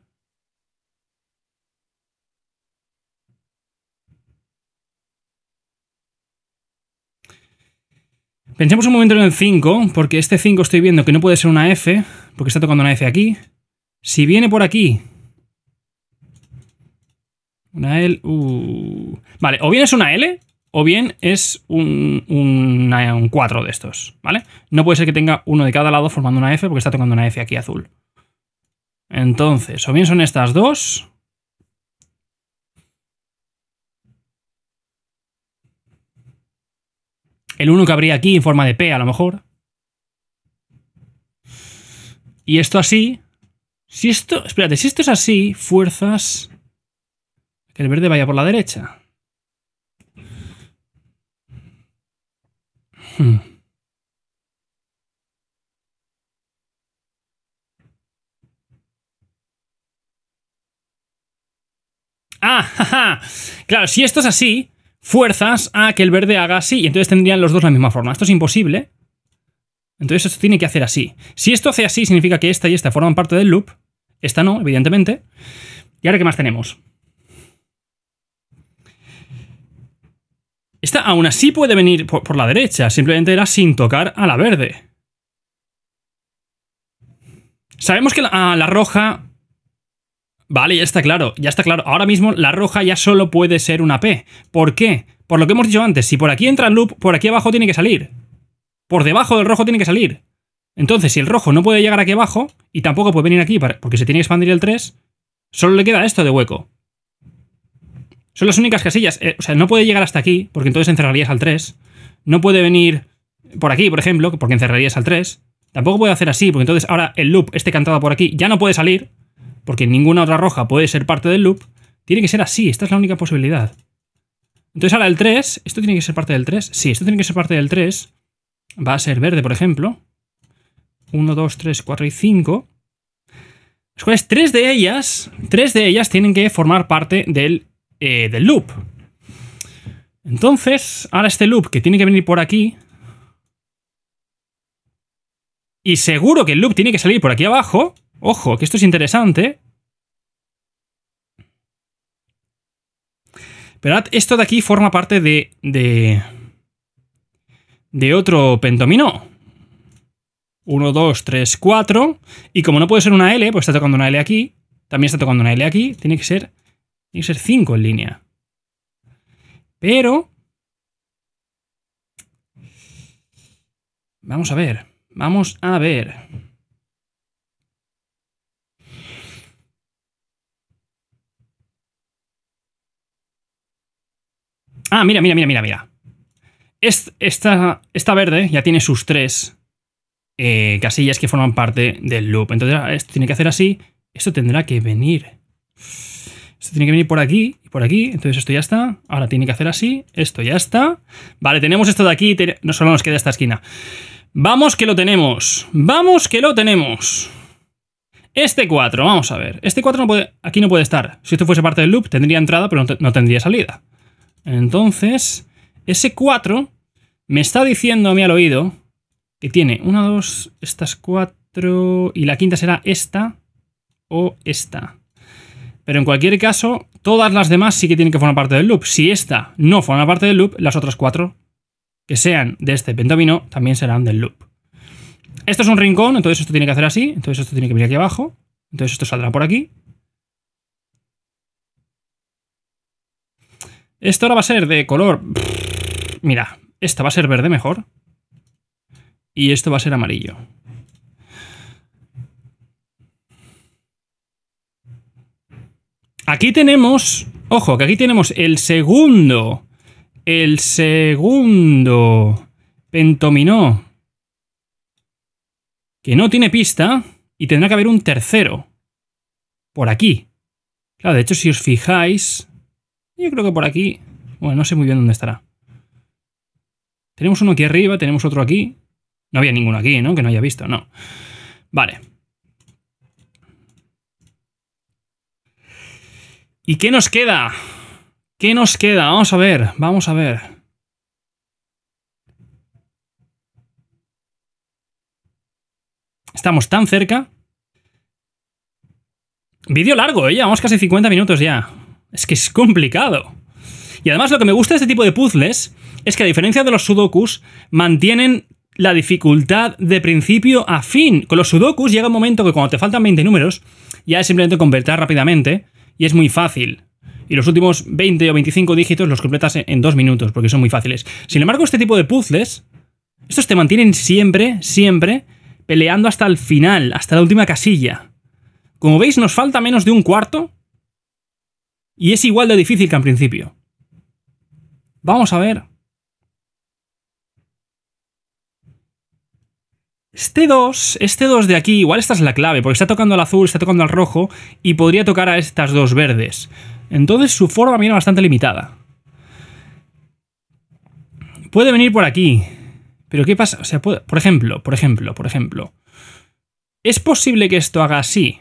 Pensemos un momento en el 5, porque este 5 estoy viendo que no puede ser una F, porque está tocando una F aquí. Si viene por aquí. Una L. Uh. Vale, o bien es una L o bien es un, un, 4 de estos, ¿vale? No puede ser que tenga uno de cada lado formando una F porque está tocando una F aquí azul. Entonces, o bien son estas dos. El 1 que habría aquí en forma de P a lo mejor. Y esto así, si esto, espérate, si esto es así, fuerzas que el verde vaya por la derecha. Hmm. Ah, claro, si esto es así, fuerzas a que el verde haga así, y entonces tendrían los dos la misma forma. Esto es imposible. Entonces esto tiene que hacer así. Si esto hace así, significa que esta y esta forman parte del loop. Esta no, evidentemente. ¿Y ahora qué más tenemos? Esta aún así puede venir por, la derecha, simplemente era sin tocar a la verde. Sabemos que la, ah, la roja... Vale, ya está claro, ya está claro. Ahora mismo la roja ya solo puede ser una P. ¿Por qué? Por lo que hemos dicho antes, si por aquí entra el loop, por aquí abajo tiene que salir. Por debajo del rojo tiene que salir. Entonces, si el rojo no puede llegar aquí abajo y tampoco puede venir aquí porque se tiene que expandir el 3, solo le queda esto de hueco. Son las únicas casillas. Eh, o sea, no puede llegar hasta aquí porque entonces encerrarías al 3. No puede venir por aquí, por ejemplo, porque encerrarías al 3. Tampoco puede hacer así porque entonces ahora el loop, este cantado por aquí, ya no puede salir porque ninguna otra roja puede ser parte del loop. Tiene que ser así, esta es la única posibilidad. Entonces ahora el 3, ¿esto tiene que ser parte del 3? Sí, esto tiene que ser parte del 3. Va a ser verde, por ejemplo. 1, 2, 3, 4 y 5, las cuales tres de ellas, tres de ellas tienen que formar parte del, eh, del loop. Entonces, ahora este loop que tiene que venir por aquí, y seguro que el loop tiene que salir por aquí abajo, ojo, que esto es interesante, Pero esto de aquí forma parte de, de, de otro pentomino. 1, 2, 3, 4. Y como no puede ser una L, pues está tocando una L aquí. También está tocando una L aquí. Tiene que ser, tiene ser 5 en línea. Pero... Vamos a ver. Vamos a ver. Ah, mira, mira, mira, mira, mira. Esta, esta verde ya tiene sus 3. Eh, casillas que forman parte del loop. Entonces, ah, esto tiene que hacer así, esto tendrá que venir. Esto tiene que venir por aquí y por aquí, entonces esto ya está. Ahora tiene que hacer así, esto ya está. Vale, tenemos esto de aquí, no solo nos queda esta esquina. Vamos que lo tenemos, vamos que lo tenemos. Este 4, vamos a ver. Este 4 no puede, aquí no puede estar. Si esto fuese parte del loop, tendría entrada, pero no, no tendría salida. Entonces, ese 4 me está diciendo a mí al oído que tiene una, dos, estas cuatro y la quinta será esta o esta. Pero en cualquier caso, todas las demás sí que tienen que formar parte del loop. Si esta no forma parte del loop, las otras cuatro que sean de este pentamino también serán del loop. Esto es un rincón, entonces esto tiene que hacer así, entonces esto tiene que venir aquí abajo, entonces esto saldrá por aquí. Esto ahora va a ser de color... Mira, esta va a ser verde mejor, y esto va a ser amarillo. Aquí tenemos, ojo, que aquí tenemos el segundo, el segundo pentominó que no tiene pista y tendrá que haber un tercero por aquí. Claro, de hecho, si os fijáis, yo creo que por aquí, bueno, no sé muy bien dónde estará. Tenemos uno aquí arriba, tenemos otro aquí, no había ninguno aquí, ¿no? Que no haya visto, no. Vale. ¿Y qué nos queda? ¿Qué nos queda? Vamos a ver, vamos a ver. Estamos tan cerca. Vídeo largo, ¿eh? Vamos casi 50 minutos ya. Es que es complicado. Y además lo que me gusta de este tipo de puzzles es que a diferencia de los sudokus, mantienen la dificultad de principio a fin. Con los sudokus llega un momento que cuando te faltan 20 números, ya es simplemente completar rápidamente y es muy fácil. Y los últimos 20 o 25 dígitos los completas en dos minutos, porque son muy fáciles. Sin embargo, este tipo de puzzles, estos te mantienen siempre, siempre, peleando hasta el final, hasta la última casilla. Como veis, nos falta menos de un cuarto. Y es igual de difícil que al principio. Vamos a ver Este 2, este 2 de aquí, igual esta es la clave, porque está tocando al azul, está tocando al rojo, y podría tocar a estas dos verdes. Entonces su forma viene bastante limitada. Puede venir por aquí. Pero ¿qué pasa? O sea, por ejemplo, por ejemplo, por ejemplo. ¿Es posible que esto haga así?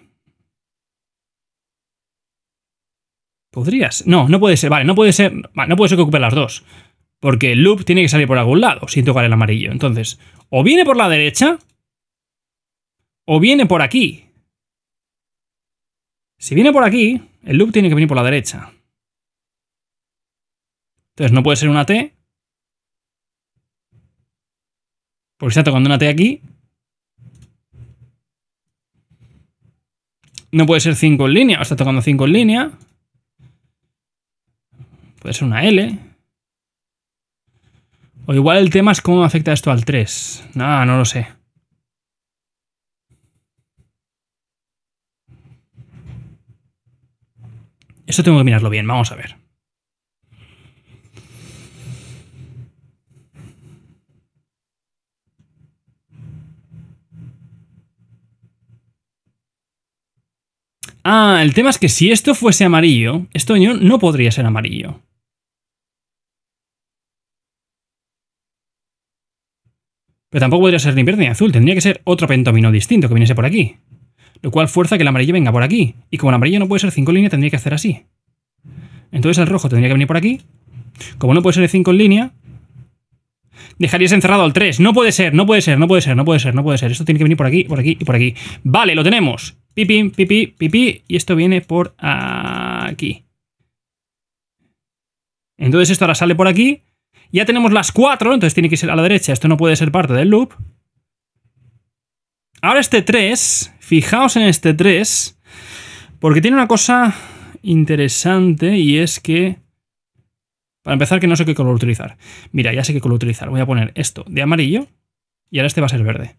¿Podrías? No, no puede ser. Vale, no puede ser. no puede ser que ocupe las dos. Porque el loop tiene que salir por algún lado sin tocar el amarillo. Entonces, o viene por la derecha o viene por aquí. Si viene por aquí, el loop tiene que venir por la derecha. Entonces no puede ser una T. Porque está tocando una T aquí. No puede ser 5 en línea, o está tocando 5 en línea. Puede ser una L. O igual el tema es cómo afecta esto al 3. Nada, no lo sé. Eso tengo que mirarlo bien, vamos a ver. Ah, el tema es que si esto fuese amarillo, esto no podría ser amarillo. Pero tampoco podría ser ni verde ni azul, tendría que ser otro pentomino distinto que viniese por aquí. Lo cual fuerza que el amarillo venga por aquí. Y como el amarillo no puede ser 5 en línea, tendría que hacer así. Entonces el rojo tendría que venir por aquí. Como no puede ser de 5 en línea, dejarías encerrado al 3. No puede ser, no puede ser, no puede ser, no puede ser, no puede ser. Esto tiene que venir por aquí, por aquí y por aquí. Vale, lo tenemos. Pipi, pipi, pipi. Y esto viene por aquí. Entonces esto ahora sale por aquí ya tenemos las cuatro, entonces tiene que ser a la derecha. Esto no puede ser parte del loop. Ahora este 3, fijaos en este 3, porque tiene una cosa interesante y es que... Para empezar, que no sé qué color utilizar. Mira, ya sé qué color utilizar. Voy a poner esto de amarillo y ahora este va a ser verde.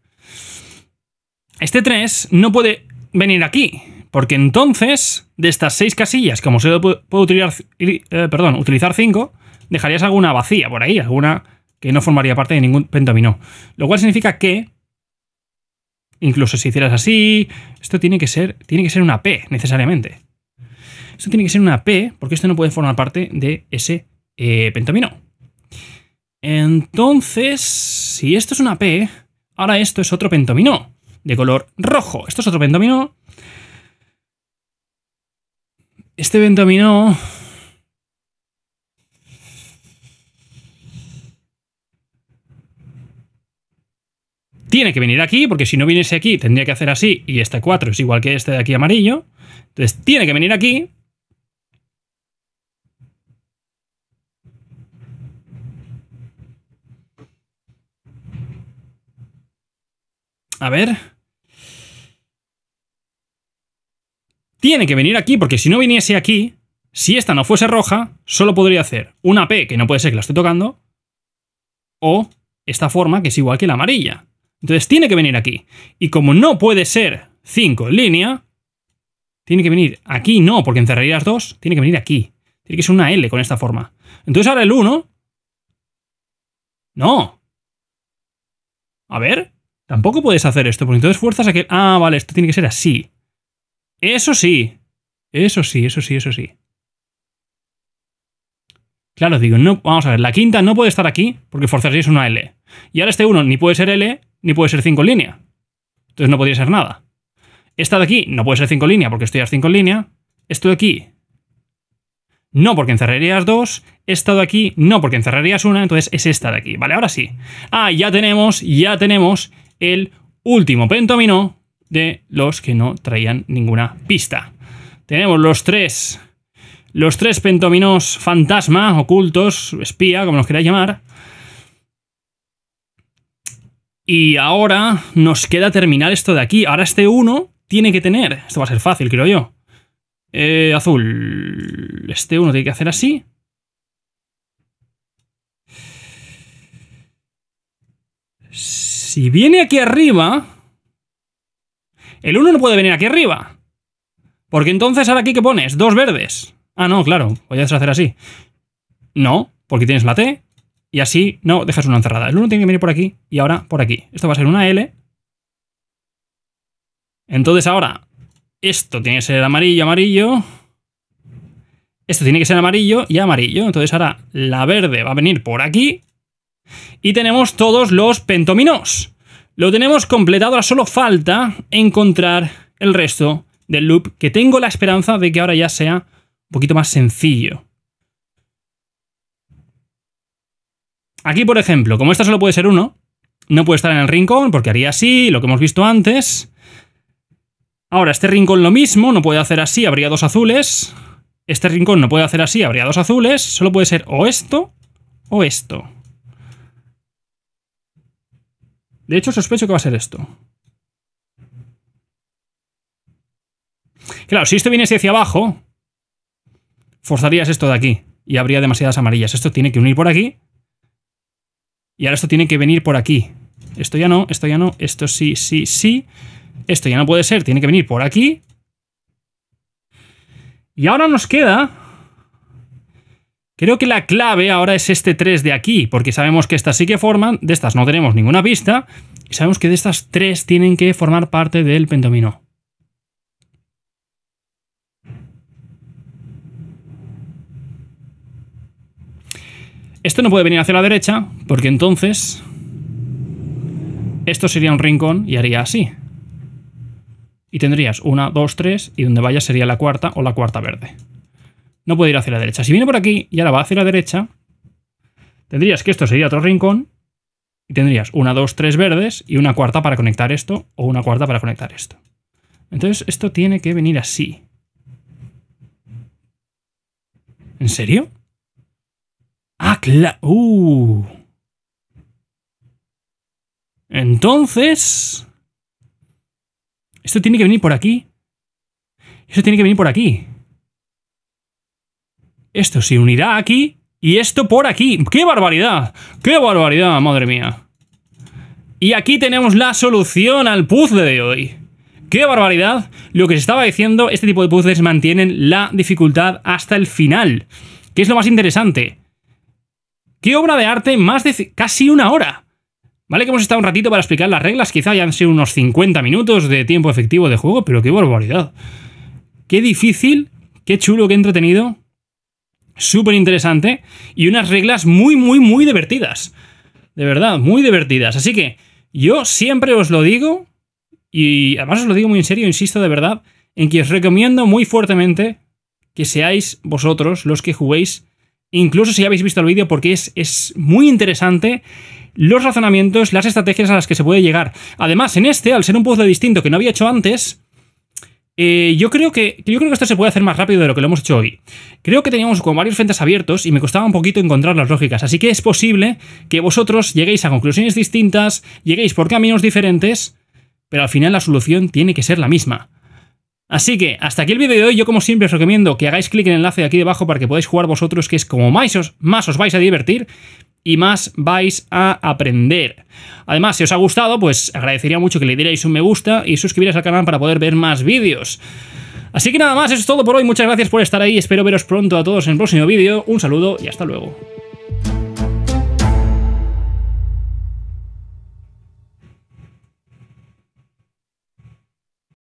Este 3 no puede venir aquí, porque entonces, de estas seis casillas, como se puede utilizar, eh, perdón, utilizar 5, dejarías alguna vacía por ahí, alguna que no formaría parte de ningún pentaminó. Lo cual significa que, incluso si hicieras así, esto tiene que ser, tiene que ser una P, necesariamente. Esto tiene que ser una P, porque esto no puede formar parte de ese eh, Entonces, si esto es una P, ahora esto es otro pentamino de color rojo. Esto es otro pentamino. Este pentamino tiene que venir aquí, porque si no viniese aquí tendría que hacer así, y este 4 es igual que este de aquí amarillo. Entonces tiene que venir aquí. A ver. Tiene que venir aquí, porque si no viniese aquí, si esta no fuese roja, solo podría hacer una P, que no puede ser que la esté tocando, o esta forma, que es igual que la amarilla. Entonces tiene que venir aquí. Y como no puede ser 5 en línea, tiene que venir aquí, no, porque encerrarías 2, tiene que venir aquí. Tiene que ser una L con esta forma. Entonces ahora el 1... No. A ver, tampoco puedes hacer esto, porque entonces fuerzas a que... Ah, vale, esto tiene que ser así. Eso sí. Eso sí, eso sí, eso sí. Claro, digo, no, vamos a ver, la quinta no puede estar aquí porque es una L. Y ahora este 1 ni puede ser L ni puede ser 5 en línea. Entonces no podría ser nada. Esta de aquí no puede ser 5 en línea porque estoy a 5 en línea. Esto de aquí no porque encerrarías dos, esta de aquí no porque encerrarías una, entonces es esta de aquí, ¿vale? Ahora sí. Ah, ya tenemos, ya tenemos el último pentomino de los que no traían ninguna pista. Tenemos los tres, los tres pentominos fantasma, ocultos, espía, como los queráis llamar, y ahora nos queda terminar esto de aquí. Ahora este 1 tiene que tener... Esto va a ser fácil, creo yo. Eh, azul. Este 1 tiene que hacer así. Si viene aquí arriba... El 1 no puede venir aquí arriba. Porque entonces ahora aquí que pones dos verdes. Ah, no, claro. Voy a hacer así. No, porque tienes la T. Y así no dejas una encerrada. El 1 tiene que venir por aquí y ahora por aquí. Esto va a ser una L. Entonces ahora, esto tiene que ser amarillo, amarillo. Esto tiene que ser amarillo y amarillo. Entonces ahora la verde va a venir por aquí. Y tenemos todos los pentominos Lo tenemos completado, ahora solo falta encontrar el resto del loop, que tengo la esperanza de que ahora ya sea un poquito más sencillo. Aquí, por ejemplo, como esta solo puede ser uno, no puede estar en el rincón porque haría así, lo que hemos visto antes. Ahora, este rincón lo mismo, no puede hacer así, habría dos azules. Este rincón no puede hacer así, habría dos azules. Solo puede ser o esto o esto. De hecho, sospecho que va a ser esto. Claro, si esto viniese hacia abajo, forzarías esto de aquí y habría demasiadas amarillas. Esto tiene que unir por aquí y ahora esto tiene que venir por aquí. Esto ya no, esto ya no, esto sí, sí, sí. Esto ya no puede ser, tiene que venir por aquí. Y ahora nos queda... Creo que la clave ahora es este 3 de aquí, porque sabemos que estas sí que forman, de estas no tenemos ninguna pista, y sabemos que de estas 3 tienen que formar parte del pentomino. Esto no puede venir hacia la derecha, porque entonces esto sería un rincón y haría así. Y tendrías una, dos, tres, y donde vaya sería la cuarta o la cuarta verde. No puede ir hacia la derecha. Si viene por aquí y ahora va hacia la derecha, tendrías que esto sería otro rincón, y tendrías una, dos, tres verdes y una cuarta para conectar esto o una cuarta para conectar esto. Entonces esto tiene que venir así. ¿En serio? Ah, claro. Uh. Entonces... Esto tiene que venir por aquí. Esto tiene que venir por aquí. Esto se unirá aquí y esto por aquí. ¡Qué barbaridad! ¡Qué barbaridad, madre mía! Y aquí tenemos la solución al puzzle de hoy. ¡Qué barbaridad! Lo que se estaba diciendo, este tipo de puzzles mantienen la dificultad hasta el final, que es lo más interesante. ¿Qué obra de arte? Más de casi una hora. Vale que hemos estado un ratito para explicar las reglas, quizá hayan sido unos 50 minutos de tiempo efectivo de juego, pero qué barbaridad. Qué difícil, qué chulo, qué entretenido, súper interesante y unas reglas muy, muy, muy divertidas. De verdad, muy divertidas. Así que yo siempre os lo digo y además os lo digo muy en serio, insisto de verdad, en que os recomiendo muy fuertemente que seáis vosotros los que juguéis incluso si ya habéis visto el vídeo, porque es, muy interesante los razonamientos, las estrategias a las que se puede llegar. Además, en este, al ser un puzzle distinto que no había hecho antes, eh, yo, creo que, yo creo que esto se puede hacer más rápido de lo que lo hemos hecho hoy. Creo que teníamos con varios frentes abiertos y me costaba un poquito encontrar las lógicas, así que es posible que vosotros lleguéis a conclusiones distintas, lleguéis por caminos diferentes, pero al final la solución tiene que ser la misma. Así que hasta aquí el vídeo de hoy. Yo, como siempre, os recomiendo que hagáis clic en el enlace de aquí debajo para que podáis jugar vosotros, que es como más os, más os vais a divertir y más vais a aprender. Además, si os ha gustado, pues agradecería mucho que le dierais un me gusta y suscribiros al canal para poder ver más vídeos. Así que nada más, eso es todo por hoy. Muchas gracias por estar ahí. Espero veros pronto a todos en el próximo vídeo. Un saludo y hasta luego.